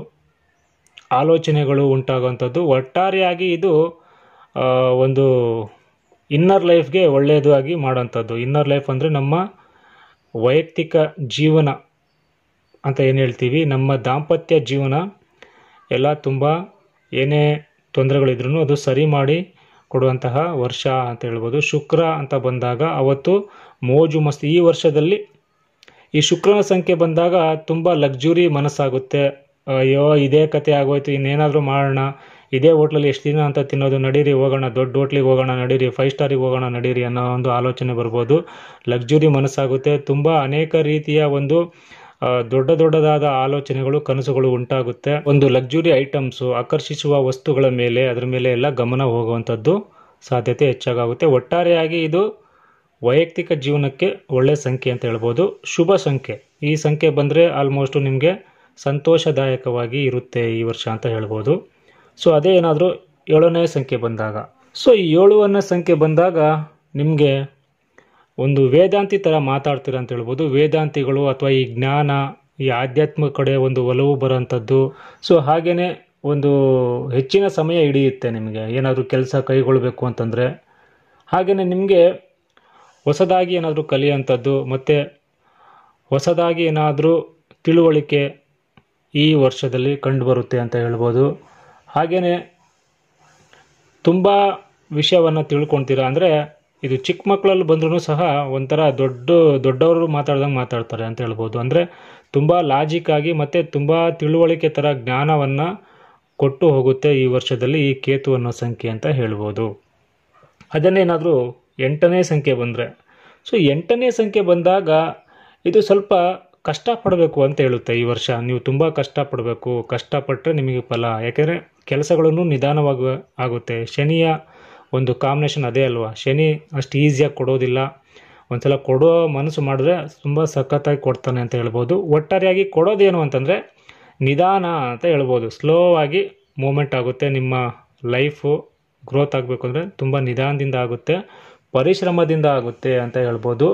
ಆಲೋಚನೆಗಳು ಉಂಟಾಗುವಂಥದ್ದು ಒಟ್ಟಾರೆಯಾಗಿ ಇದು ಒಂದು ಇನ್ನರ್ ಲೈಫ್ಗೆ ಒಳ್ಳೆಯದು ಆಗಿ ಮಾಡುವಂಥದ್ದು ಇನ್ನರ್ ಲೈಫ್ ಅಂದರೆ ನಮ್ಮ ವೈಯಕ್ತಿಕ ಜೀವನ ಅಂತ ಏನು ಹೇಳ್ತೀವಿ ನಮ್ಮ ದಾಂಪತ್ಯ ಜೀವನ ಎಲ್ಲ ತುಂಬ ಏನೇ ತೊಂದರೆಗಳಿದ್ರೂ ಅದು ಸರಿ ಮಾಡಿ ಕೊಡುವಂತಹ ವರ್ಷ ಅಂತ ಹೇಳ್ಬೋದು ಶುಕ್ರ ಅಂತ ಬಂದಾಗ ಅವತ್ತು ಮೋಜು ಮಸ್ತಿ ಈ ವರ್ಷದಲ್ಲಿ ಈ ಶುಕ್ರನ ಸಂಖ್ಯೆ ಬಂದಾಗ ತುಂಬ ಲಕ್ಸುರಿ ಮನಸ್ಸಾಗುತ್ತೆ ಅಯ್ಯೋ ಇದೇ ಕತೆ ಆಗೋಯ್ತು ಇನ್ನೇನಾದರೂ ಮಾಡೋಣ ಇದೇ ಹೋಟ್ಲಲ್ಲಿ ಎಷ್ಟು ದಿನ ಅಂತ ತಿನ್ನೋದು ನಡೀರಿ ಹೋಗೋಣ ದೊಡ್ಡ ಹೋಟ್ಲಿಗೆ ಹೋಗೋಣ ನಡೀರಿ ಫೈವ್ ಸ್ಟಾರಿಗೆ ಹೋಗೋಣ ನಡೀರಿ ಅನ್ನೋ ಒಂದು ಆಲೋಚನೆ ಬರ್ಬೋದು ಲಕ್ಸುರಿ ಮನಸ್ಸಾಗುತ್ತೆ ತುಂಬ ಅನೇಕ ರೀತಿಯ ಒಂದು ದೊಡ್ಡ ದೊಡ್ಡದಾದ ಆಲೋಚನೆಗಳು ಕನಸುಗಳು ಉಂಟಾಗುತ್ತೆ ಒಂದು ಲಕ್ಸುರಿ ಐಟಮ್ಸು ಆಕರ್ಷಿಸುವ ವಸ್ತುಗಳ ಮೇಲೆ ಅದರ ಮೇಲೆ ಎಲ್ಲ ಗಮನ ಹೋಗುವಂಥದ್ದು ಸಾಧ್ಯತೆ ಹೆಚ್ಚಾಗುತ್ತೆ ಒಟ್ಟಾರೆಯಾಗಿ ಇದು ವೈಯಕ್ತಿಕ ಜೀವನಕ್ಕೆ ಒಳ್ಳೆಯ ಸಂಖ್ಯೆ ಅಂತ ಹೇಳ್ಬೋದು ಶುಭ ಸಂಖ್ಯೆ ಈ ಸಂಖ್ಯೆ ಬಂದರೆ ಆಲ್ಮೋಸ್ಟು ನಿಮಗೆ ಸಂತೋಷದಾಯಕವಾಗಿ ಇರುತ್ತೆ ಈ ವರ್ಷ ಅಂತ ಹೇಳ್ಬೋದು ಸೊ ಅದೇ ಏನಾದರೂ ಏಳನೇ ಸಂಖ್ಯೆ ಬಂದಾಗ ಸೊ ಈ ಏಳು ಸಂಖ್ಯೆ ಬಂದಾಗ ನಿಮಗೆ ಒಂದು ವೇದಾಂತಿ ಥರ ಮಾತಾಡ್ತೀರ ಅಂತ ಹೇಳ್ಬೋದು ವೇದಾಂತಿಗಳು ಅಥವಾ ಈ ಜ್ಞಾನ ಈ ಆಧ್ಯಾತ್ಮ ಕಡೆ ಒಂದು ಒಲವು ಬರೋಂಥದ್ದು ಸೊ ಹಾಗೆಯೇ ಒಂದು ಹೆಚ್ಚಿನ ಸಮಯ ಹಿಡಿಯುತ್ತೆ ನಿಮಗೆ ಏನಾದರೂ ಕೆಲಸ ಕೈಗೊಳ್ಳಬೇಕು ಅಂತಂದರೆ ಹಾಗೆಯೇ ನಿಮಗೆ ಹೊಸದಾಗಿ ಏನಾದರೂ ಕಲಿಯೋಂಥದ್ದು ಮತ್ತು ಹೊಸದಾಗಿ ಏನಾದರೂ ತಿಳುವಳಿಕೆ ಈ ವರ್ಷದಲ್ಲಿ ಕಂಡುಬರುತ್ತೆ ಅಂತ ಹೇಳ್ಬೋದು ಹಾಗೆಯೇ ತುಂಬ ವಿಷಯವನ್ನು ತಿಳ್ಕೊಳ್ತೀರಾ ಅಂದರೆ ಇದು ಚಿಕ್ಕ ಮಕ್ಕಳಲ್ಲಿ ಬಂದ್ರೂ ಸಹ ಒಂಥರ ದೊಡ್ಡ ದೊಡ್ಡವರು ಮಾತಾಡ್ದಂಗೆ ಮಾತಾಡ್ತಾರೆ ಅಂತ ಹೇಳ್ಬೋದು ಅಂದರೆ ತುಂಬ ಆಗಿ ಮತ್ತು ತುಂಬ ತಿಳುವಳಿಕೆ ಥರ ಜ್ಞಾನವನ್ನು ಕೊಟ್ಟು ಹೋಗುತ್ತೆ ಈ ವರ್ಷದಲ್ಲಿ ಈ ಕೇತು ಅನ್ನೋ ಸಂಖ್ಯೆ ಅಂತ ಹೇಳ್ಬೋದು ಅದನ್ನೇನಾದರೂ ಎಂಟನೇ ಸಂಖ್ಯೆ ಬಂದರೆ ಸೊ ಎಂಟನೇ ಸಂಖ್ಯೆ ಬಂದಾಗ ಇದು ಸ್ವಲ್ಪ ಕಷ್ಟಪಡಬೇಕು ಅಂತ ಹೇಳುತ್ತೆ ಈ ವರ್ಷ ನೀವು ತುಂಬ ಕಷ್ಟಪಡಬೇಕು ಕಷ್ಟಪಟ್ಟರೆ ನಿಮಗೆ ಫಲ ಯಾಕೆಂದರೆ ಕೆಲಸಗಳನ್ನು ನಿಧಾನವಾಗಿ ಆಗುತ್ತೆ ಶನಿಯ ಒಂದು ಕಾಂಬಿನೇಷನ್ ಅದೇ ಅಲ್ವಾ ಶನಿ ಅಷ್ಟು ಈಸಿಯಾಗಿ ಕೊಡೋದಿಲ್ಲ ಸಲ ಕೊಡೋ ಮನಸ್ಸು ಮಾಡಿದ್ರೆ ತುಂಬ ಸಖತ್ತಾಗಿ ಕೊಡ್ತಾನೆ ಅಂತ ಹೇಳ್ಬೋದು ಒಟ್ಟಾರೆಯಾಗಿ ಕೊಡೋದೇನು ಅಂತಂದರೆ ನಿಧಾನ ಅಂತ ಹೇಳ್ಬೋದು ಸ್ಲೋ ಆಗಿ ಮೂಮೆಂಟ್ ಆಗುತ್ತೆ ನಿಮ್ಮ ಲೈಫು ಗ್ರೋತ್ ಆಗಬೇಕು ಅಂದರೆ ತುಂಬ ನಿಧಾನದಿಂದ ಆಗುತ್ತೆ ಪರಿಶ್ರಮದಿಂದ ಆಗುತ್ತೆ ಅಂತ ಹೇಳ್ಬೋದು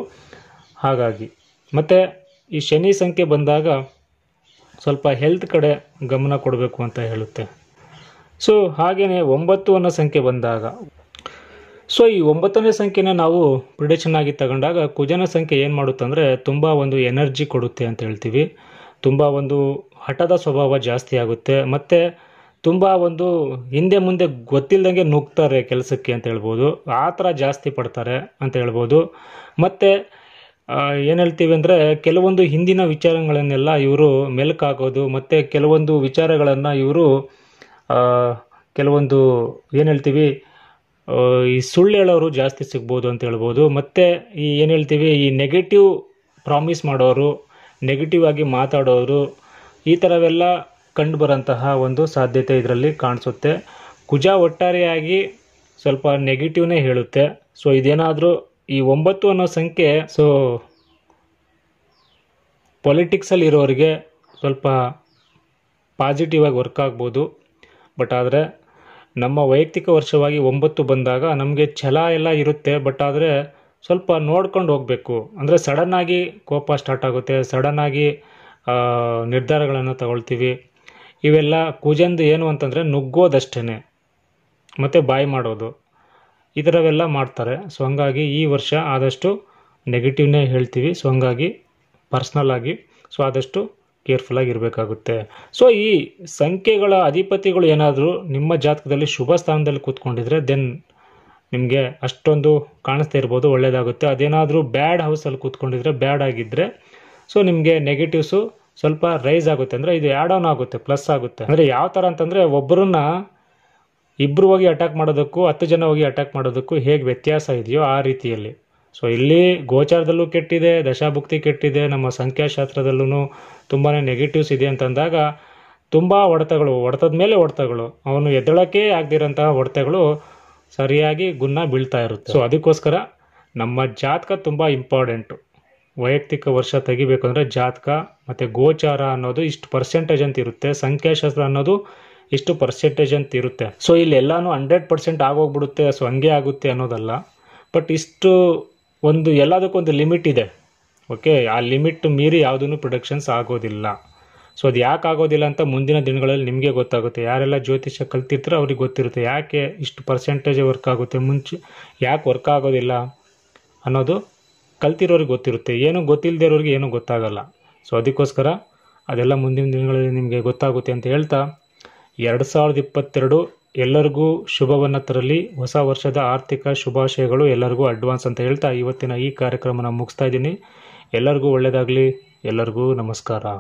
ಹಾಗಾಗಿ ಮತ್ತು ಈ ಶನಿ ಸಂಖ್ಯೆ ಬಂದಾಗ ಸ್ವಲ್ಪ ಹೆಲ್ತ್ ಕಡೆ ಗಮನ ಕೊಡಬೇಕು ಅಂತ ಹೇಳುತ್ತೆ ಸೊ ಹಾಗೆಯೇ ಒಂಬತ್ತು ಅನ್ನೋ ಸಂಖ್ಯೆ ಬಂದಾಗ ಸೊ ಈ ಒಂಬತ್ತನೇ ಸಂಖ್ಯೆನ ನಾವು ಪ್ರಿಡಿಕ್ಷನ್ ಆಗಿ ತಗೊಂಡಾಗ ಕುಜನ ಸಂಖ್ಯೆ ಏನು ಮಾಡುತ್ತೆ ಅಂದರೆ ತುಂಬ ಒಂದು ಎನರ್ಜಿ ಕೊಡುತ್ತೆ ಅಂತ ಹೇಳ್ತೀವಿ ತುಂಬ ಒಂದು ಹಠದ ಸ್ವಭಾವ ಜಾಸ್ತಿ ಆಗುತ್ತೆ ಮತ್ತು ತುಂಬ ಒಂದು ಹಿಂದೆ ಮುಂದೆ ಗೊತ್ತಿಲ್ಲದಂಗೆ ನುಗ್ತಾರೆ ಕೆಲಸಕ್ಕೆ ಅಂತ ಹೇಳ್ಬೋದು ಆ ಥರ ಜಾಸ್ತಿ ಪಡ್ತಾರೆ ಅಂತ ಹೇಳ್ಬೋದು ಮತ್ತು ಏನು ಹೇಳ್ತೀವಿ ಅಂದರೆ ಕೆಲವೊಂದು ಹಿಂದಿನ ವಿಚಾರಗಳನ್ನೆಲ್ಲ ಇವರು ಮೆಲುಕಾಗೋದು ಮತ್ತು ಕೆಲವೊಂದು ವಿಚಾರಗಳನ್ನು ಇವರು ಕೆಲವೊಂದು ಏನು ಹೇಳ್ತೀವಿ ಈ ಸುಳ್ಳು ಹೇಳೋರು ಜಾಸ್ತಿ ಸಿಗ್ಬೋದು ಅಂತ ಹೇಳ್ಬೋದು ಮತ್ತು ಈ ಏನು ಹೇಳ್ತೀವಿ ಈ ನೆಗೆಟಿವ್ ಪ್ರಾಮಿಸ್ ಮಾಡೋರು ನೆಗೆಟಿವ್ ಆಗಿ ಮಾತಾಡೋರು ಈ ಥರವೆಲ್ಲ ಬರೋಂತಹ ಒಂದು ಸಾಧ್ಯತೆ ಇದರಲ್ಲಿ ಕಾಣಿಸುತ್ತೆ ಕುಜ ಒಟ್ಟಾರೆಯಾಗಿ ಸ್ವಲ್ಪ ನೆಗೆಟಿವ್ನೇ ಹೇಳುತ್ತೆ ಸೊ ಇದೇನಾದರೂ ಈ ಒಂಬತ್ತು ಅನ್ನೋ ಸಂಖ್ಯೆ ಸೊ ಪೊಲಿಟಿಕ್ಸಲ್ಲಿ ಇರೋರಿಗೆ ಸ್ವಲ್ಪ ಪಾಸಿಟಿವ್ ಆಗಿ ವರ್ಕ್ ಆಗ್ಬೋದು ಬಟ್ ಆದರೆ ನಮ್ಮ ವೈಯಕ್ತಿಕ ವರ್ಷವಾಗಿ ಒಂಬತ್ತು ಬಂದಾಗ ನಮಗೆ ಛಲ ಎಲ್ಲ ಇರುತ್ತೆ ಬಟ್ ಆದರೆ ಸ್ವಲ್ಪ ನೋಡ್ಕೊಂಡು ಹೋಗಬೇಕು ಅಂದರೆ ಸಡನ್ನಾಗಿ ಕೋಪ ಸ್ಟಾರ್ಟ್ ಆಗುತ್ತೆ ಸಡನ್ನಾಗಿ ನಿರ್ಧಾರಗಳನ್ನು ತಗೊಳ್ತೀವಿ ಇವೆಲ್ಲ ಕುಜಂದು ಏನು ಅಂತಂದರೆ ನುಗ್ಗೋದಷ್ಟೇ ಮತ್ತು ಬಾಯಿ ಮಾಡೋದು ಈ ಥರವೆಲ್ಲ ಮಾಡ್ತಾರೆ ಸೊ ಹಂಗಾಗಿ ಈ ವರ್ಷ ಆದಷ್ಟು ನೆಗೆಟಿವ್ನೇ ಹೇಳ್ತೀವಿ ಸೊ ಹಂಗಾಗಿ ಪರ್ಸ್ನಲ್ ಆಗಿ ಸೊ ಆದಷ್ಟು ಕೇರ್ಫುಲ್ಲಾಗಿ ಇರಬೇಕಾಗುತ್ತೆ ಸೊ ಈ ಸಂಖ್ಯೆಗಳ ಅಧಿಪತಿಗಳು ಏನಾದರೂ ನಿಮ್ಮ ಜಾತಕದಲ್ಲಿ ಶುಭ ಸ್ಥಾನದಲ್ಲಿ ಕೂತ್ಕೊಂಡಿದ್ರೆ ದೆನ್ ನಿಮಗೆ ಅಷ್ಟೊಂದು ಕಾಣಿಸ್ತಾ ಇರ್ಬೋದು ಒಳ್ಳೆಯದಾಗುತ್ತೆ ಅದೇನಾದರೂ ಬ್ಯಾಡ್ ಹೌಸಲ್ಲಿ ಕೂತ್ಕೊಂಡಿದ್ರೆ ಬ್ಯಾಡ್ ಆಗಿದ್ದರೆ ಸೊ ನಿಮಗೆ ನೆಗೆಟಿವ್ಸು ಸ್ವಲ್ಪ ರೈಸ್ ಆಗುತ್ತೆ ಅಂದರೆ ಇದು ಆ್ಯಡ್ ಆನ್ ಆಗುತ್ತೆ ಪ್ಲಸ್ ಆಗುತ್ತೆ ಅಂದರೆ ಯಾವ ಥರ ಅಂತಂದರೆ ಒಬ್ಬರನ್ನ ಇಬ್ಬರು ಹೋಗಿ ಅಟ್ಯಾಕ್ ಮಾಡೋದಕ್ಕೂ ಹತ್ತು ಜನ ಹೋಗಿ ಅಟ್ಯಾಕ್ ಮಾಡೋದಕ್ಕೂ ಹೇಗೆ ವ್ಯತ್ಯಾಸ ಇದೆಯೋ ಆ ರೀತಿಯಲ್ಲಿ ಸೊ ಇಲ್ಲಿ ಗೋಚಾರದಲ್ಲೂ ಕೆಟ್ಟಿದೆ ದಶಾಭುಕ್ತಿ ಕೆಟ್ಟಿದೆ ನಮ್ಮ ಸಂಖ್ಯಾಶಾಸ್ತ್ರದಲ್ಲೂ ತುಂಬಾ ನೆಗೆಟಿವ್ಸ್ ಇದೆ ಅಂತಂದಾಗ ತುಂಬ ಹೊಡೆತಗಳು ಹೊಡೆತದ ಮೇಲೆ ಹೊಡೆತಗಳು ಅವನು ಎದ್ದಳಕ್ಕೆ ಆಗದಿರೋಂತಹ ಹೊಡೆತಗಳು ಸರಿಯಾಗಿ ಗುನ್ನ ಬೀಳ್ತಾ ಇರುತ್ತೆ ಸೊ ಅದಕ್ಕೋಸ್ಕರ ನಮ್ಮ ಜಾತಕ ತುಂಬ ಇಂಪಾರ್ಟೆಂಟು ವೈಯಕ್ತಿಕ ವರ್ಷ ತೆಗಿಬೇಕು ಅಂದರೆ ಜಾತಕ ಮತ್ತು ಗೋಚಾರ ಅನ್ನೋದು ಇಷ್ಟು ಪರ್ಸೆಂಟೇಜ್ ಅಂತ ಇರುತ್ತೆ ಸಂಖ್ಯಾಶಾಸ್ತ್ರ ಅನ್ನೋದು ಇಷ್ಟು ಪರ್ಸೆಂಟೇಜ್ ಅಂತ ಇರುತ್ತೆ ಸೊ ಎಲ್ಲಾನು ಹಂಡ್ರೆಡ್ ಪರ್ಸೆಂಟ್ ಆಗೋಗ್ಬಿಡುತ್ತೆ ಸೊ ಹಂಗೆ ಆಗುತ್ತೆ ಅನ್ನೋದಲ್ಲ ಬಟ್ ಇಷ್ಟು ಒಂದು ಒಂದು ಲಿಮಿಟ್ ಇದೆ ಓಕೆ ಆ ಲಿಮಿಟ್ ಮೀರಿ ಯಾವುದೂ ಪ್ರೊಡಕ್ಷನ್ಸ್ ಆಗೋದಿಲ್ಲ ಸೊ ಅದು ಯಾಕೆ ಆಗೋದಿಲ್ಲ ಅಂತ ಮುಂದಿನ ದಿನಗಳಲ್ಲಿ ನಿಮಗೆ ಗೊತ್ತಾಗುತ್ತೆ ಯಾರೆಲ್ಲ ಜ್ಯೋತಿಷ್ಯ ಕಲ್ತಿರ್ತಾರೋ ಅವ್ರಿಗೆ ಗೊತ್ತಿರುತ್ತೆ ಯಾಕೆ ಇಷ್ಟು ಪರ್ಸೆಂಟೇಜ್ ವರ್ಕ್ ಆಗುತ್ತೆ ಮುಂಚೆ ಯಾಕೆ ವರ್ಕ್ ಆಗೋದಿಲ್ಲ ಅನ್ನೋದು ಕಲ್ತಿರೋರಿಗೆ ಗೊತ್ತಿರುತ್ತೆ ಏನೂ ಗೊತ್ತಿಲ್ಲದೆ ಇರೋರಿಗೆ ಏನೂ ಗೊತ್ತಾಗಲ್ಲ ಸೊ ಅದಕ್ಕೋಸ್ಕರ ಅದೆಲ್ಲ ಮುಂದಿನ ದಿನಗಳಲ್ಲಿ ನಿಮಗೆ ಗೊತ್ತಾಗುತ್ತೆ ಅಂತ ಹೇಳ್ತಾ ಎರಡು ಸಾವಿರದ ಇಪ್ಪತ್ತೆರಡು ಎಲ್ಲರಿಗೂ ಶುಭವನ್ನು ತರಲಿ ಹೊಸ ವರ್ಷದ ಆರ್ಥಿಕ ಶುಭಾಶಯಗಳು ಎಲ್ಲರಿಗೂ ಅಡ್ವಾನ್ಸ್ ಅಂತ ಹೇಳ್ತಾ ಇವತ್ತಿನ ಈ ಕಾರ್ಯಕ್ರಮನ ಮುಗಿಸ್ತಾ ಇದ್ದೀನಿ ಎಲ್ಲರಿಗೂ ಒಳ್ಳೆಯದಾಗಲಿ ಎಲ್ಲರಿಗೂ ನಮಸ್ಕಾರ